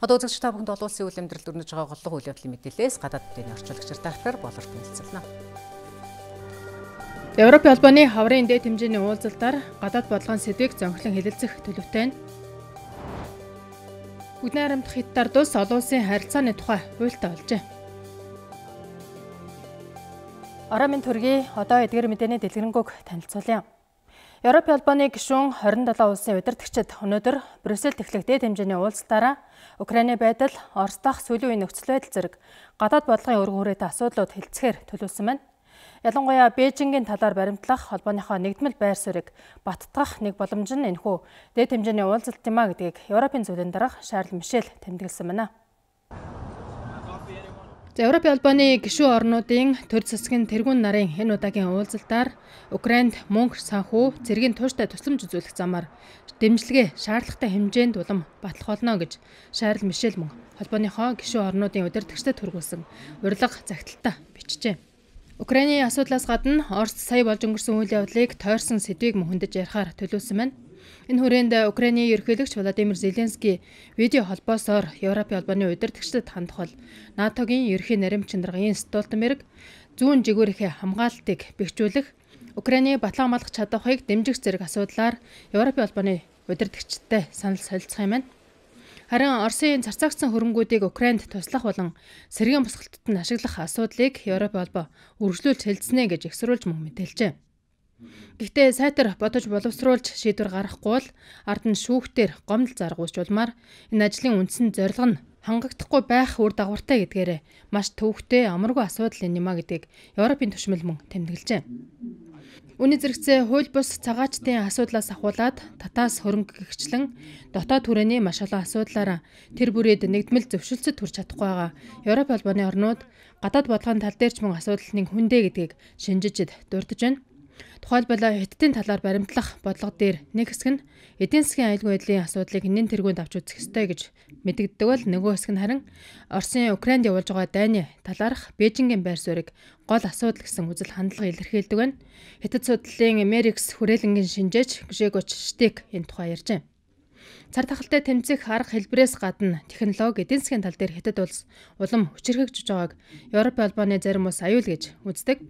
Одоо үзэгч та бүхэнд олон улсын үйл амьдралд өрнөж байгаа голлог үйл явдлын мэдээлэлээс гадаад бүтээн орчуулагчаар доктор Болорт нэлцэлнэ. Европын холбооны хаврын дээд хэмжээний уулзалтаар гадаад бодлогын сэдвийг зөнхлөн хэлэлцэх төлөвтэй нь Бүгдэн харамдах хятад дус олон улсын харилцааны тухай хуультай олжээ. Оромын төргий одоо эдгээр мэдээний дэлгэрэнгүй танилцуулъя. Европ холбооны гишүүн 27 улсын удирдагчид өнөөдөр Брюсселд эхлэх дээд хэмжээний уулзалтаараа Украиний байдал, Орос дахь сүүлийн үеийн нөхцөл байдал зэрэг гадаад бодлогын өргөн хүрээтэй асуудлууд хэлцгээр төлөвлөсөн байна. Ялангуяа Бээжингийн талаар баримтлах холбооныхоо нэгдмэл байр суурийг баттгах нэг боломж нь энэхүү дээд хэмжээний уулзалт юм а гэдгийг Европын зөвлөлийн дарга Шарл Мишель тэмдэглэсэн байна. За Европын холбооны гишүүн орнуудын төр засгийн тэргуун нарын энэ удаагийн уулзалтаар Украинд мөнгө санхүү зэргийн тууштай тусламж үзүүлэх замаар дэмжлэгээ шаардлагатай хэмжээнд улам батлах болно гэж Шарл Мишель мөн холбооныхоо гишүүн орнуудын удирдагчдад хүргүүлсэн урилга загталтаа бичжээ. Украиний асуудлаас гадна Орос сая болж өнгөрсөн үйл явдлыг тойрсон сэдвийг мөн хөндөж ярихаар төлөвлөсөн байна. Энэ хүрээнд Украиний ерөнхийлөгч Владимир Зеленский видео холбоосоор Европын холбооны удирдагчдад хандхал НАТОгийн ерөнхий нарийн чанаргын Столтенберг зүүн жигүүрийнхээ хамгаалтыг бэхжүүлэх Украиний батлан амлах чадахыг дэмжих зэрэг асуудлаар Европын холбооны удирдагчдтай санал солилцох юм байна. Харин Оросын царцаагцсан хөрөнгүүдийг Украинд туслах болон сэргийн босголтод нь ашиглах асуудлыг Европ холбоо үргэлжлүүлж хэлцэнэ гэж экссурулж мөн мэдээлжээ. Гэхдээ сайтар бодож боловсруулж шийдвэр гаргахгүй л ард нь шүүхтэр гомдол заргуулж улмаар энэ ажлын үндсэн зорилго нь хангагдахгүй байх үр дагавартай гэдгээрээ маш төвөгтэй амаргүй асуудал энэ юма гэдгийг Европын төшмөл мөн тэмдэглэжээ. Үний зэрэгцээ хууль бус цагаачтын асуудлаас ахуулаад татаас хөрөнгөгчлэн дотоод хүрээний маш олон асуудлаараа тэр бүрээд нэгдмэл зөвшөлтөд хүрч чадахгүй байгаа Европ холбооны орнууд гадаад бодлогын тал дээр ч мөн асуудал нэг хүндэ гэдгийг шинжижид дурдж байна. Тухайлбал Хятадын талаар баримтлах бодлого дээр нэг хэсэг нь эдийн засгийн аюулгүй байдлын асуудлыг нэн тэргуунд авч үзэх ёстой гэж мэдэгддэг бол нөгөө хэсэг нь харин Оросын Украинд явуулж байгаа дайны талаарх Бээжингийн байр суурийг гол асуудал гэсэн үзэл хандлага илэрхийлдэг байна. Хятад судлалын Эмерикс хүрээлэнгийн шинжээч Гшэгоч Штик энэ тухай ярьж байна. Цар тахалтай тэмцэх арга хэлбэрээс гадна технологи эдийн засгийн тал дээр хятад улс улам хүчирхэгжиж байгааг Европ албаны зарим улс аюул гэж үздэг.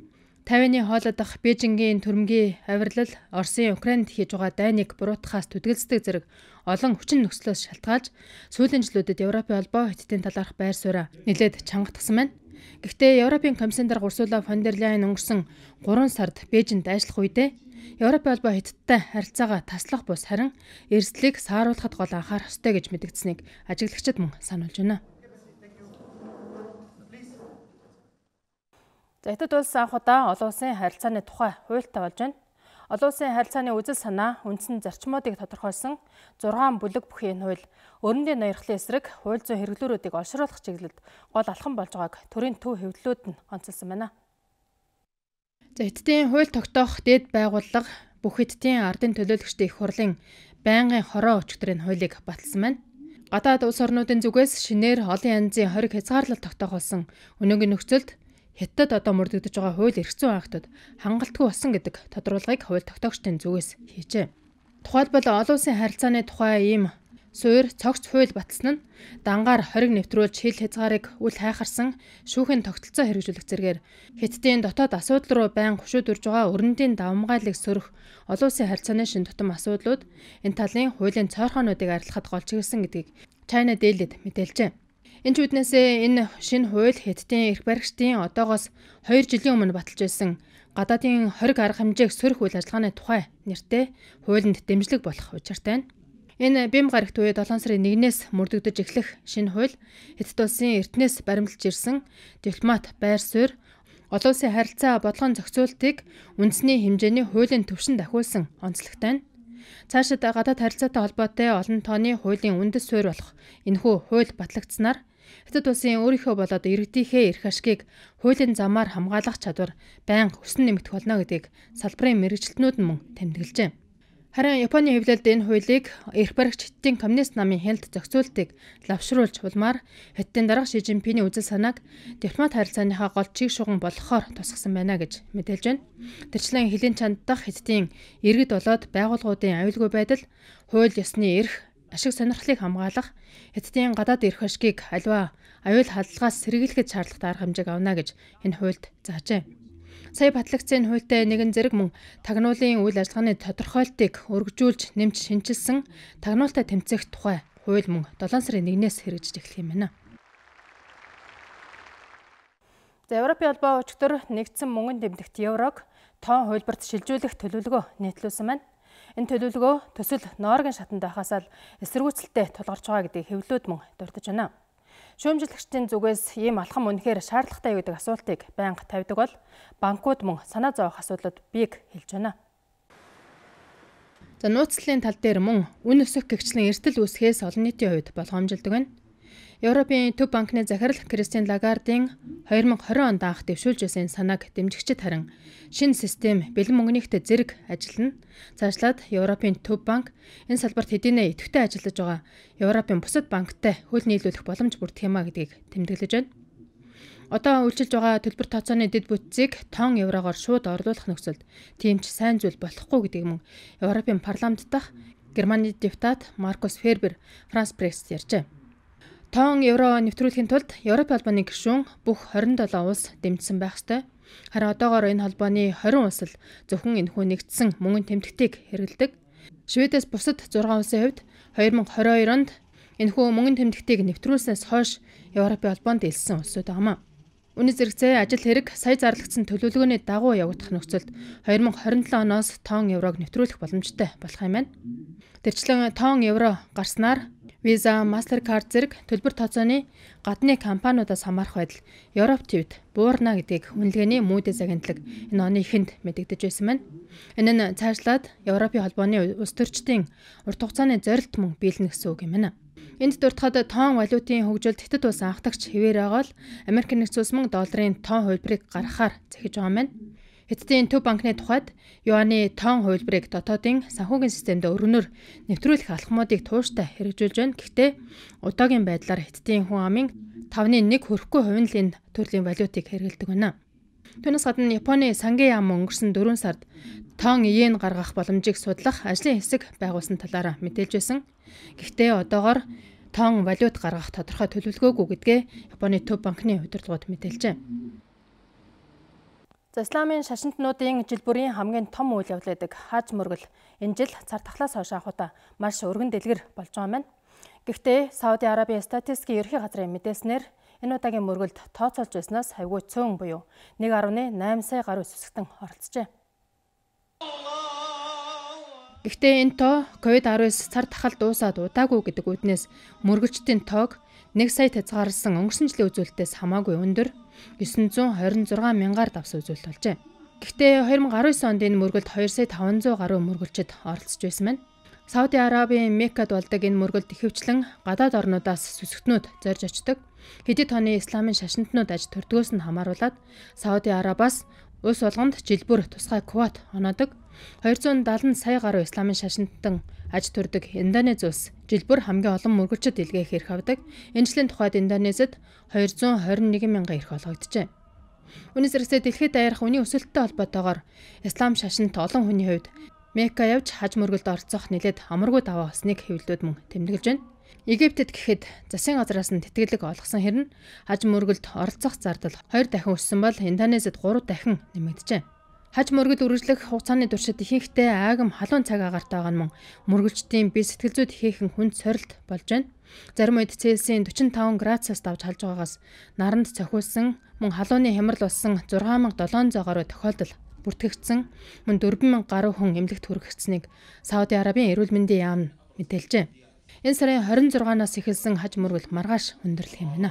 50-ны хоол дах Бээжингийн төрмгийн авирлал Оросын Украинд хийж байгаа дайныг буруутахаас түтгэлцдэг зэрэг олон хүчин нөхцлөөс шалтгаалж сүүлийн жилүүдэд Европын холбоо Хятадын талаарх байр суурь нэлээд чангатсан байна. Гэхдээ Европын комиссын дарга Урсула фон дер Лайн өнгөрсөн 3 сард Бээжинд ажиллах үедээ Европын холбоо Хятадтай харилцаагаа таслах бус харин эрсдлийг сааруулахад гол анхаарах ёстой гэж мэдгдсэнийг ажиглагчид мөн сануулж байна. За хятад улс анх удаа олон улсын харилцааны тухай хууль тавьж байна. Олон улсын харилцааны үзэл санаа, үндсэн зарчмуудыг тодорхойлсон 6 бүлэг бүхий энэ хууль өрөндийн ноёрхлын эсрэг хууль зүйн хэрэглүүрүүдийг олшруулах чиглэлд гол алхам болж байгааг төрийн төв хэвлэлүүд нь онцолсон байна. За Хятадын хууль тогтоох дэд байгууллага бүх Хятадын ардын төлөөлөгчдийн их хурлын байнгын хороо өчтөрийн хуулийг баталсан байна. Гадаад улс орнуудын зүгээс шинээр олон янзын хориг хязгаарлалт тогтоохолсон өнөөгийн нөхцөлд Хятад одоо мөрдөгдөж байгаа хууль эргэцүү хаагтад хангалтгүй болсон гэдэг тодруулгыг хууль тогтоогчдын зүгээс хийжээ. Тухайлбал олон улсын харилцааны тухай ийм суур цогц хууль баталсан нь дангаар хориг нэвтрүүлж хил хязгаарыг үл хайхарсан шүүхийн тогтолцоо хэрэгжүүлэх зэргээр Хятадын дотоод асуудал руу байн хөшөөдөрж байгаа өрнөдийн давмгайлыг сөрөх олон улсын харилцааны шин тутам асуудлууд энэ талын хуулийн цойрхоонуудыг арилгахад гол чиглэсэн гэдгийг China Daily-д мэдээлжээ. Энд үднээсээ энэ шинэ хууль Хятадын эрх баригчдын одоогоос 2 жилийн өмнө баталж байсан гадаадын 20 арга хэмжээг сөрөх үйл ажиллагааны тухай нэртэй хуулинд дэмжлэг болох учиртай нь. Энэ бим гарагт үе 7 сарын 1-ээс мөрдөгдөж эхлэх шинэ хууль Хятад улсын эртнээс баримтлж ирсэн дипломат байр суурь олон улсын харилцаа бодлогын зохицуултыг үндэсний хэмжээний хуулийн төвшин дахиулсан онцлогтой нь. Цаашид гадаад харилцаатай холбоотой олон тооны хуулийн үндэс суурь болох энэхүү хууль батлагдсанаар Хятад улсын өөрийнхөө болоод иргэдийнхээ эрх ашгийг хуулийн замаар хамгаалах чадвар байнга өснө нэмэгдэх болно гэдгийг салбарын мэрэгжилтнүүд нь мөн тэмдэглэжээ. Харин Японы хэвлэлд энэ хуулийг эрх баригч Хятадын коммунист намын хяналт зохицуултыг лавшруулж хулмаар Хятадын дарга Ши Жинпиний үзэл санааг дипломат харилцааныхаа гол чиг шугам болохоор тусгасан байна гэж мэдээлж байна. Тэрчлэн Хилийн чанд дах Хятадын иргэд болоод байгууллагуудын аюулгүй байдал, хууль ёсны эрх, ашиг сонирхлыг хамгаалах, эцдийн гадаад эрх ашгийг альва аюул халдлагаас сэргийлэхэд шаардлагатай арга хэмжээг авна гэж энэ хуульд заажээ. Сая батлагдсан хуультай нэгэн зэрэг мөн тагнуулын үйл ажиллагааны тодорхойлтыг өргөжүүлж нэмж шинжилсэн тагнуултай тэмцэх тухай хууль мөн 7 сарын 1-ээс хэрэгжиж эхлэх юм байна. За Европын холбоо өчтөр нэгдсэн мөнгөнд тэмдэгт еврог тоон хувилбарт шилжүүлэх төлөвлөгөө нийтлүүлсэн байна. Энэ төлөвлөгөө төсөл Норгийн шатанд байхаас л эсэргүүцэлтэй тулгарч байгаа гэдгийг хэвлүүд мөн дурдж байна. Шүүмжилэгчдийн зүгээс ийм алхам үнэхээр шаардлагатай юу гэдэг асуултыг байнга тавьдаг бол банкуд мөн санаа зовох асуудлууд бийг хэлж байна. За нууцлалын тал дээр мөн үн өсөх гэгчлэн эртэл үүсгээс олон нийтийн хувьд болгоомжилдог байна. Европын төв банкны захирал Кристин Лагардын 2020 онд анх дэвшүүлж байсан санааг дэмжигчид харин шинэ систем бэлэн мөнгөнийхтэй зэрэг ажиллана. Цаашлаад Европын төв банк энэ салбарт хэдийнэ идэвхтэй ажиллаж байгаа Европын бусад банктай хөл нийлүүлэх боломж бүрдэх юма гэдгийг тэмдэглэж байна. Одоо үйлчилж байгаа төлбөр тооцооны дэд бүтцийг тон еврогоор шууд орлуулах нөхцөлд тийм ч сайн зүйл болохгүй гэдэг мөн Европын парламент дах Германы депутат Маркус Фербер Франс пресс ярьжээ. Тоон евро нэвтрүүлэхийн тулд Европ холбооны гишүүн бүх 27 улс дэмжсэн байх ёстой. Харин одоогоор энэ холбооны 20 улс л зөвхөн энэхүү нэгдсэн мөнгөний тэмдэгтийг хэрэглэдэг. Шведээс бусад 6 улсын хувьд 2022 онд энэхүү мөнгөний тэмдэгтийг нэвтрүүлснээс хойш Европын холбоонд элсэн улсууд амаа. Үнэ зэрэгцээ ажил хэрэг сая зарлагдсан төлөвлөгөөний дагуу явагдах нөхцөлд 2027 оноос тоон еврог нэвтрүүлэх боломжтой болох юм байна. Тэрчлэн тоон евро гарснаар Visa, Mastercard зэрэг төлбөр тооцооны гадны компаниудаас хамаарх байдал Европ твд буурна гэдгийг хүнлэгээний мүүдээс агентлаг энэ оны эхэнд мэдэгдэж байсан байна. Энэ нь цаашлаад Европын холбооны улс төрчдийн урт хугацааны зорилт мөн биелнэ гэсэн үг юм байна. Энд дуртахад тоон валютын хөгжил тэтд улс анхдагч хэвээр байгаа л Америк нэгдсэн улс мөн долларын тоон хувьбарыг гаргахаар зэхэж байгаа юм байна. Эцсийн төв банкны тухайд юаны тоон хувилбарыг дотоодын санхүүгийн системд өргөнөр нэвтрүүлэх алхмуудыг тууштай хэрэгжүүлж байна. Гэхдээ удаагийн байдлаар эцсийн хүн амын 5.1 хүрэхгүй хувь нь энэ төрлийн валютыг хэрэглэдэг байна. Түүнээс гадна Японы Сангеям өнгөрсөн 4 сард тоон иен гаргах боломжийг судлах ажлын хэсэг байгуулсан талаараа мэдээлж байсан. Гэхдээ одоогоор тоон валют гаргах тодорхой төлөвлөгөөгүй гэдгээ Японы төв банкны удирдлагууд мэдээлжээ. За исламын шашинтнуудын жил бүрийн хамгийн том үйл явдал гэдэг хааж мөргөл энэ жил цар тахлаас хойш анхудаа маш өргөн дэлгэр болж байгаа мэн. Гэхдээ Сауди Араби статистикийн ерхий газрын мэдээснээр энэ удаагийн мөргөлд тооцоолж байснаас хавгүй цөөн буюу 1.8 сая гаруй сүсгтэн оролцжээ. Гэхдээ энэ тоо COVID-19 цар тахал дуусаад удаагүй гэдэг үднээс мөргөлчдийн тоог 1 сая тацгаарсан өнгөрсөн жилийн үзүүлэлтээс хамаагүй өндөр 926 мянгаар давсан үзүүлэлт болжээ. Гэхдээ 2019 онд энэ мөргөлд 2,500 гаруй мөргөлчд оролцож байсан байна. Сауди Арабийн Меккад болдог энэ мөргөлд ихэвчлэн гадаад орнуудаас сүсгтнүүд зорж очдог. Хэдид тооны исламын шашинтнууд аж төрдгөөс нь хамааруулад Сауди Арабаас улс болгонд жилбүр тусгай квот оноодог. 270 сая гаруй исламын шашинтан аж төрдөг Индонез улс жил бүр хамгийн олон мөргөлчд илгээх эрх авдаг. Энэ жилийн тухайд Индонезид 221 мянган эрх олгогджээ. Үүнээс зэрэгцээ дэлхийд даяарх үний өсөлттэй холбоотойгоор ислам шашинт олон хүний хувьд Мекка явж хаж мөргөлд орцох нэлээд амаргүй даваа осныг хэвлэлүүд мөн тэмдэглэж байна. Египтэд гэхэд засгийн газраас нь тэтгэлэг олгосон хэрнэ хаж мөргөлд оролцох зардал 2 дахин өссөн бол Индонезид 3 дахин нэмэгдэжээ. Хаж мөргөл үргэлжлэх хугацааны туршид ихэнхдээ аагам халуун цаг агаартай байгаа нь мөн мөргөлчдийн бие сэтгэл зүйд ихээхэн хүнд сорилт болж байна. Зарим үед Цельсийн 45 градусаас давж халж байгаагаас наранд цохиулсан мөн халууны хямрал болсон 6700 гаруй тохиолдол бүртгэгдсэн мөн 4000 гаруй хүн эмнэлэгт хүргэцсэнийг Сауди Арабийн эрүүл мэндийн яам мэдээлжээ. Энэ сарын 26-наас эхэлсэн хаж мөргөл маргааш өндөрлөх юм байна.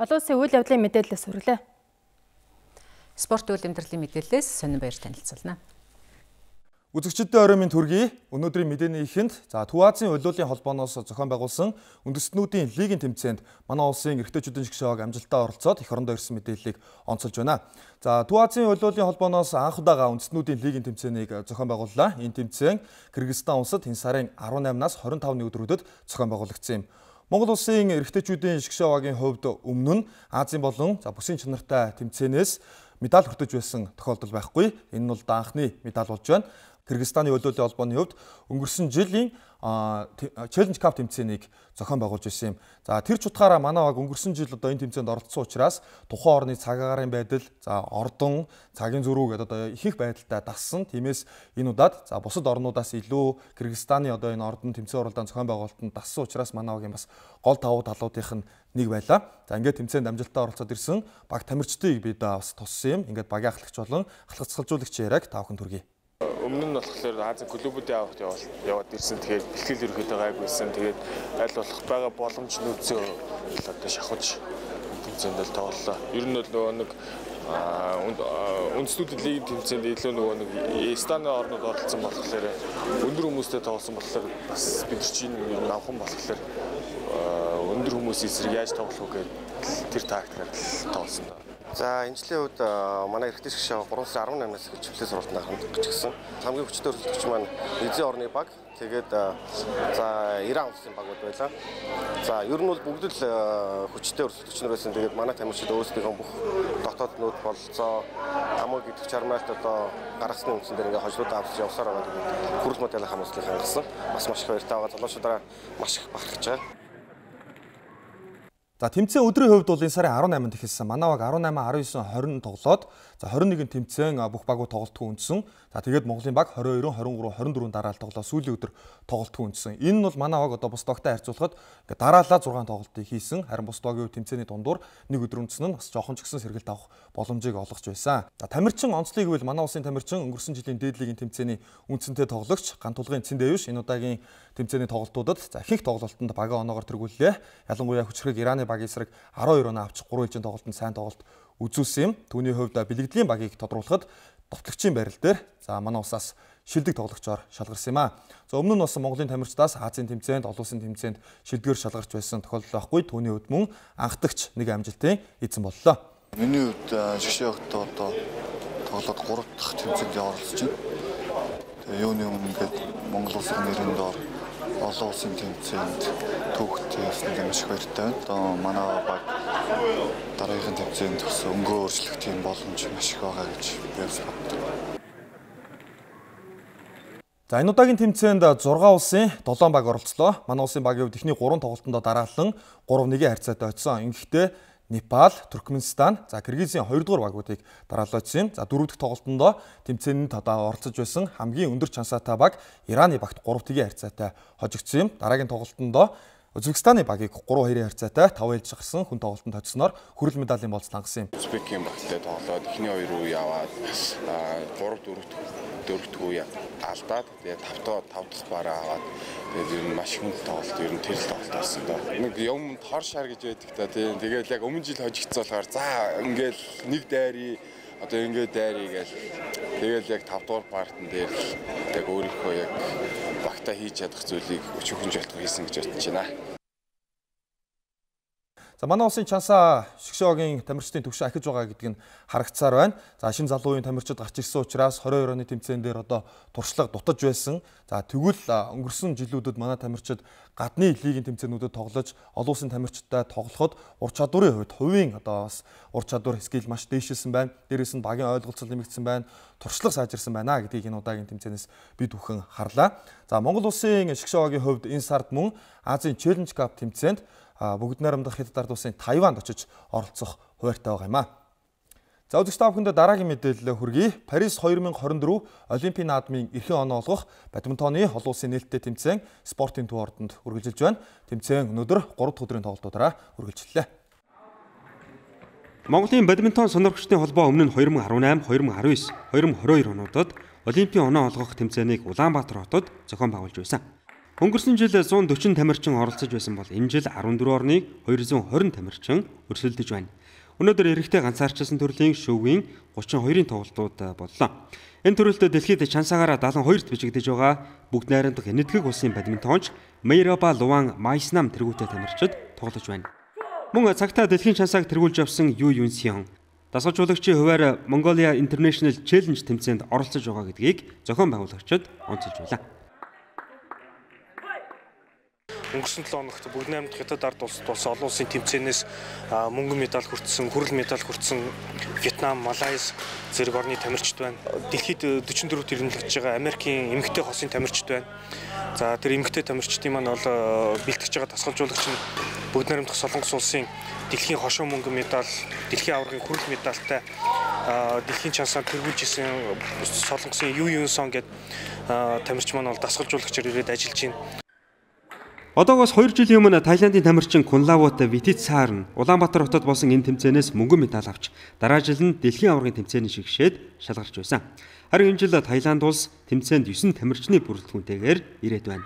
Олон улсын үйл явдлын мэдээлэлээс хүргэлээ. Спорт үйл амьдралын мэдээллээс сонин баяр танилцуулна. Үзэгчдэд оройн төргий өнөөдрийн мэдээний ихэнд за Төв Азийн улиулын холбооноос зохион байгуулсан үндэстнүүдийн лигийн тэмцээнд манай улсын эрэгтэйчүүдийн шгшээг амжилттай оролцоод эх орондоо ирсэн мэдээллийг онцолж байна. За Төв Азийн улиулын холбооноос анх удаага үндэстнүүдийн лигийн тэмцээнийг зохион байгууллаа. Энэ тэмцээн Кыргызстан улсад энэ сарын 18-наас 25-ны өдрүүдэд зохион байгуулагдсан юм. Монгол улсын эрэгтэйчүүдийн шгшээгийн хувьд өмнө нь Азийн болон за бүсийн чанартай тэмцээнээс медаль хүртэж байсан тохиолдол байхгүй. Энэ бол анхны медаль болж байна. Кыргызстаны өлөөллийн холбооны хувьд өнгөрсөн жилийн Challenge Cup тэмцээнийг зохион байгуулж ирсэн юм. За тэр чухаараа манай баг өнгөрсөн жил одоо энэ тэмцээнд оролцсон учраас тухайн орны цагаагаарын байдал, за ордон, цагийн зөрүү гэдэг одоо их их байдалтай дассан. Тиймээс энэ удаад за бусад орнуудаас илүү Кыргызстаны одоо энэ ордон тэмцээн уралдаан зохион байгуулалтанд дассан учраас манай багийн бас гол тавуу талуудынх нь нэг байлаа. За ингээд тэмцээнд амжилттай оролцоод ирсэн баг тамирчдыг бид бас туссан юм. Ингээд багийн ахлагч болон халхацгалжуулагч яриаг та бүхэнд хүргэе. Өмнө нь болохоор Азийн клубүүдийн авахт яваад ирсэн. Тэгээд бэлтгэл ерөөхдөө гайгүйсэн. Тэгээд аль болох байгаа боломж нөөцөө одоо шахаж тэмцээндэл тоглолоо. Ер нь бол нөгөө нэг үндэслүүдэд лиг тэмцээнд илүү нөгөө нэг Эстаны орнод оролцсон болохоор өндөр хүмүүстэй тоглосон болохоор бас бид чинь намхан болохоор Э, өндөр хүмүүсийн эсрэг яаж тоглох вэ гэдэг тэр тактикаар тоолсон даа. За энэ жилийн үед э, манай эрэгтэй шгшээ 3 сарын 18-наас эхэлж хөвлөс суралт нараханд гүчсэн. Хамгийн хүчтэй өрсөлдөгч маань эзэн орны баг тэгээд э, за 90 онысын багуд байлаа. За ер нь бол бүгд л хүчтэй өрсөлдөгчнөр байсан. Тэгээд манай тамирчид өөрсдийнхөө бүх дотооднууд болцоо хамуу гэдэг чармайлт одоо гаргасны үндсэн дээр ингээ хожлуудаа авч явсаар байгаа. Хүрэл модель хамуслыг хангасан. Бас маш их баяртай байгаа. Залуучуудаараа маш их бахархаж байгаа. За тэмцээн өдрийн хувьд бол энэ сарын 18-нд эхэлсэн. Манаваг 18, 19, 20 тоглоод за 21-нд тэмцээн бүх багуу тоглолтгүй үндсэн. За тэгээд Монголын баг 22, 23, 24 дараалт тоглоо сүүлийн өдөр тоглолтгүй үндсэн. Энэ нь бол Манаваг одоо бус тогтой харьцуулахад ингээ дараалал 6 тоглолтыг хийсэн. Харин бус багийн тэмцээний дундуур нэг өдөр үндсэн нь бас жоохон ч ихсэн сэргэлт авах боломжийг олгож байсан. За тамирчин онцлог гэвэл манай улсын тамирчин өнгөрсөн жилийн дээд лигийн тэмцээний үндсэнтэй тоглогч Ган тулгын Цэн Дэвш энэ удаагийн тэмцээний тоглолтуудад за ихэнх тоглолтод багийн оноогоор тэргүүллээ. Ялангуяа хүчрэг Ираны Галбааны багийн эсрэг 12 оноо авч 3 жилийн тоглолтод сайн тоглолт үзүүлсэн юм. Түүний хувьд бэлгэдлийн багийг тодруулахад товтлогчийн байрал дээр за манай улсаас шилдэг тоглогчоор шалгарсан юм аа. За өмнө нь бас Монголын тамирчдаас Азийн тэмцээнд, олон улсын тэмцээнд шилдгээр шалгарч байсан тохиолдол байхгүй. Түүний үед мөн анхдагч нэг амжилтын эзэн боллоо. Миний үед шгшээ өгтөө одоо тоглоод 3 дахь тэмцээнд оролцож байна. Тэгээ юуны өмнө ингээд Монгол улсын нэрийн доор олон улсын тэмцээнд түүхт яасан юм шиг баяртай. Одоо манай баг дараагийн тэмцээнд төсөө өнгөө өөрчлөх тийм боломж маш их байгаа гэж би боддог. За энэ удаагийн тэмцээнд 6 улсын 7 баг оролцлоо. Манай улсын багийн хувьд эхний 3 тоглолтондоо дараалан 3-1-ийн харьцаатай очсон. Ингэхдээ Непал, Туркменстан, за Кыргызийн 2 дугаар багуудыг дараалжсэн. За дөрөв дэх тоглолтонд тэмцээнд одоо оролцож байсан хамгийн өндөр чансаатай баг Ираны багт 3-1 харьцаатай хожигдсон юм. Дараагийн тоглолтонд Узбекистаны багийг 3-2-ийн харьцаатай 5 ээлж гарсан хүн тоглолтод хоцсноор хүрэл медалийн болцлонгсон юм. Узбекийн багтай тоглоод эхний 2 үе яваад 3 4-т дөрөвдгөө алдаад тэгээд тавтаа тав дахь бараа аваад тэгээд ер нь маш хүнд тоглолт ер нь тэр л тоглолт болсон доо. Нэг юм хор шар гэж байдаг та тийм. Тэгээд яг өмнө жил хожигдсан болохоор за ингээл нэг дайри одоо ингээд дайри гэж тэгээд яг тав дугаар партн дээр яг өөрийнхөө яг багта хийж чадах зүйлийг өчүүхэн жолтго хийсэн гэж бодож байна. За манай улсын чансаа шгшоогийн тамирчдын төвшин ахиж байгаа гэдэг нь харагцсаар байна. За шин залуугийн тамирчид гарч ирсэн учраас 22 оны тэмцээн дээр одоо туршлага дутаж байсан. За тэгвэл өнгөрсөн жилүүдэд манай тамирчид гадны лигийн тэмцээнүүдэд тоглож олон улсын тамирчидтай тоглоход ур чадварын хувьд хувийн одоо бас ур чадвар скил маш дээшилсэн байна. Дээрээс нь багийн ойлголцол нэмэгдсэн байна. Туршлага сайжирсан байна гэдгийг энэ удаагийн тэмцээнээс бид бүхэн харлаа. За Монгол улсын шгшоогийн хувьд энэ сард мөн Азийн Challenge Cup тэмцээнд бүгд найрамдах хэд дард улсын Тайванд очиж оролцох хуваартай байгаа юм аа. За үзэгч та бүхэндээ дараагийн мэдээлэл хүргэе. Парис 2024 Олимпийн наадмын эрхэн оноо олгох бадминтоны олон улсын нээлттэй тэмцээн спортын төв ордонд үргэлжилж байна. Тэмцээн өнөөдөр 3 дахь өдрийн тоглолтуудаараа үргэлжиллээ. Монголын бадминтон сонирхчдын холбоо өмнө нь 2018, 2019, 2022 онуудад Олимпийн оноо олгох тэмцээнийг Улаанбаатар хотод зохион байгуулж байсан. Өнгөрсөн жил 140 тамирчин оролцож байсан бол энэ жил 14 орны 220 тамирчин өрсөлдөж байна. Өнөөдөр эрэгтэй ганцаарчсан төрлийн шөвгийн 32-ын тоглолтууд боллоо. Энэ төрөлтөд дэлхийд чансаагаараа 72-т бичигдэж байгаа бүгд найрамдах энэтхэг улсын бадминтонч Мейраба Луван Майснам тэргүүтэй тамирчид тоглож байна. Мөн цагтаа дэлхийн чансааг тэргүүлж авсан Ю Юнсион дасгалжуулагчийн хуваар Mongolia International Challenge тэмцээнд оролцож байгаа гэдгийг зохион байгуулагчид онцолж байна өнгөрсөн 7 хоногт бүгд 8 дахь хятад ард улсад болсон олон улсын тэмцээнээс мөнгөн медаль хүртсэн, хүрэл медаль хүртсэн Вьетнам, Малайз зэрэг орны тамирчид байна. Дэлхийд 44-т э, ирэмлэгдэж байгаа Америкийн эмэгтэй хосын тамирчид байна. За тэр эмэгтэй тамирчдын маань бол э, бэлтгэж байгаа тасгалжуулагч нь бүгд найрамдах Солонгос улсын дэлхийн хошоо мөнгөн медаль, дэлхийн аваргын хүрэл медальтай дэлхийн чансаар тэргүүлж исэн э, солонгосын юу юун сон гэдэг тамирч маань бол дасгалжуулагчаар ирээд ажиллаж байна. Одоогоос 2 жилийн өмнө Таиландын тамирчин Кунлавот Витицаар нь Улаанбаатар хотод болсон энэ тэмцээнээс мөнгөн медаль авч дараа жил нь дэлхийн аваргын тэмцээний шигшээд шалгарч байсан. Харин энэ жил Таиланд улс тэмцээнд 9 тамирчны бүрэлдэхүүнтэйгээр ирээд байна.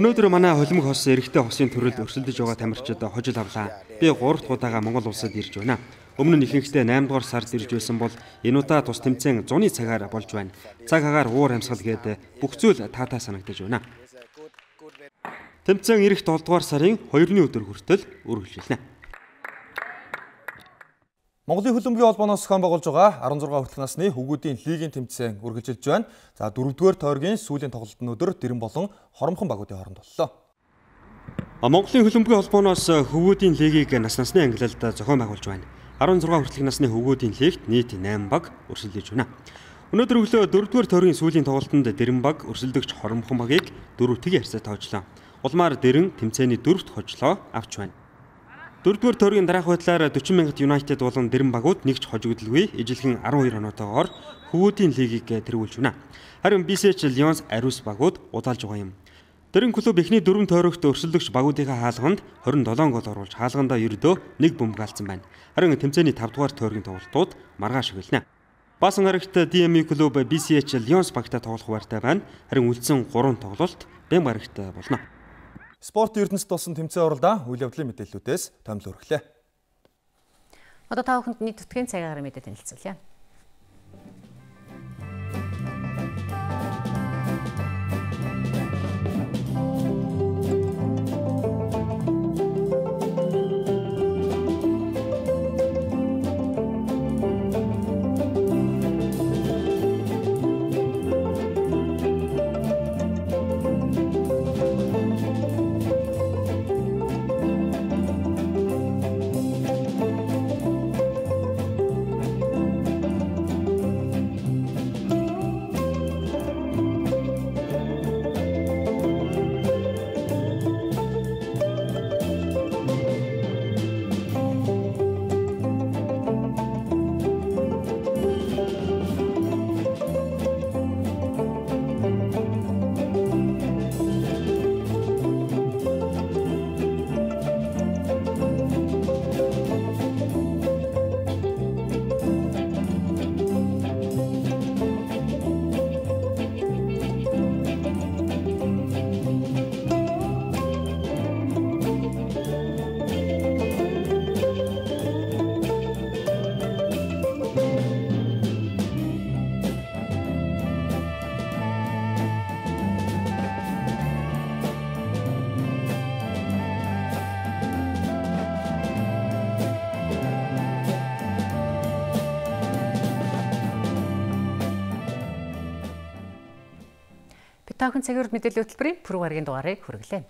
Өнөөдөр манай холимог хос эрэгтэй хосын төрөлд өрсөлдөж байгаа тамирчид хожил авлаа. Би 3 дугаатаа Монгол улсад ирж байна. Өмнө нь ихэнхдээ 8 дугаар сард ирж байсан бол энэ удаа тус тэмцээн зуны цагаар болж байна. Цаг хагаар уур амьсгал гээд бүх зүйл таатаа санагдаж байна. Тэмцээн ирэх 7 дугаар сарын 2-ны өдөр хүртэл үргэлжилнэ. Монголын хөлбөмбөгийн холбооноос зохион байгуулж байгаа 16 хүртэл насны хөгүүдийн лигийн тэмцээн үргэлжилж байна. За 4-р тойргийн сүүлийн тоглолтын өдөр Дэрэн болон Хормхон багуудын хооронд боллоо. Монголын хөлбөмбөгийн холбооноос хөвгүүдийн лигийг нас насны ангилалд зохион байгуулж байна. 16 хүртэлх насны хөвгүүдийн лигт нийт 8 баг өрсөлдөж байна. Өнөөдөр өглөө 4-р тойргийн сүүлийн тоглолтод Дэрэн баг өрсөлдөгч Хормхон багийг 4-т ярсаа тоожлоо улмаар дэрэн тэмцээний дөрөвт хожлоо авч байна. Дөрөвдүгээр төргийн дараах байдлаар 40 мянгат United болон Дэрэн багууд нэгч хожигдлгүй ижилхэн 12 оноотойгоор хөвөөдийн лигийг тэргүүлж байна. Харин BCH Lions Aris багууд удаалж байгаа юм. Дэрэн клуб эхний дөрвөн тойрогт өрсөлдөгч багуудынхаа хаалганд 27 гол оруулж хаалгандаа ердөө нэг бөмбөглсөн байна. Харин тэмцээний 5 дугаар тойргийн тоглолтууд маргааш эхэлнэ. Баасан гарагт DME клуб BCH Lions багтаа тоглох байртай байна. Харин үлдсэн 3 тоглолт Бэм гарагт болно. Спорт ертөнцид болсон тэмцээн оролдоо үйл явдлын мэдээллүүдээс томил өргөлээ. Одоо та бүхэнд нийт төтгийн цагаар мэдээ танилцуулъя. Та бүхэн цагийн үр мэдээллийн хөтөлбөрийн пүрэв гарагийн дугаарыг хүргэлээ.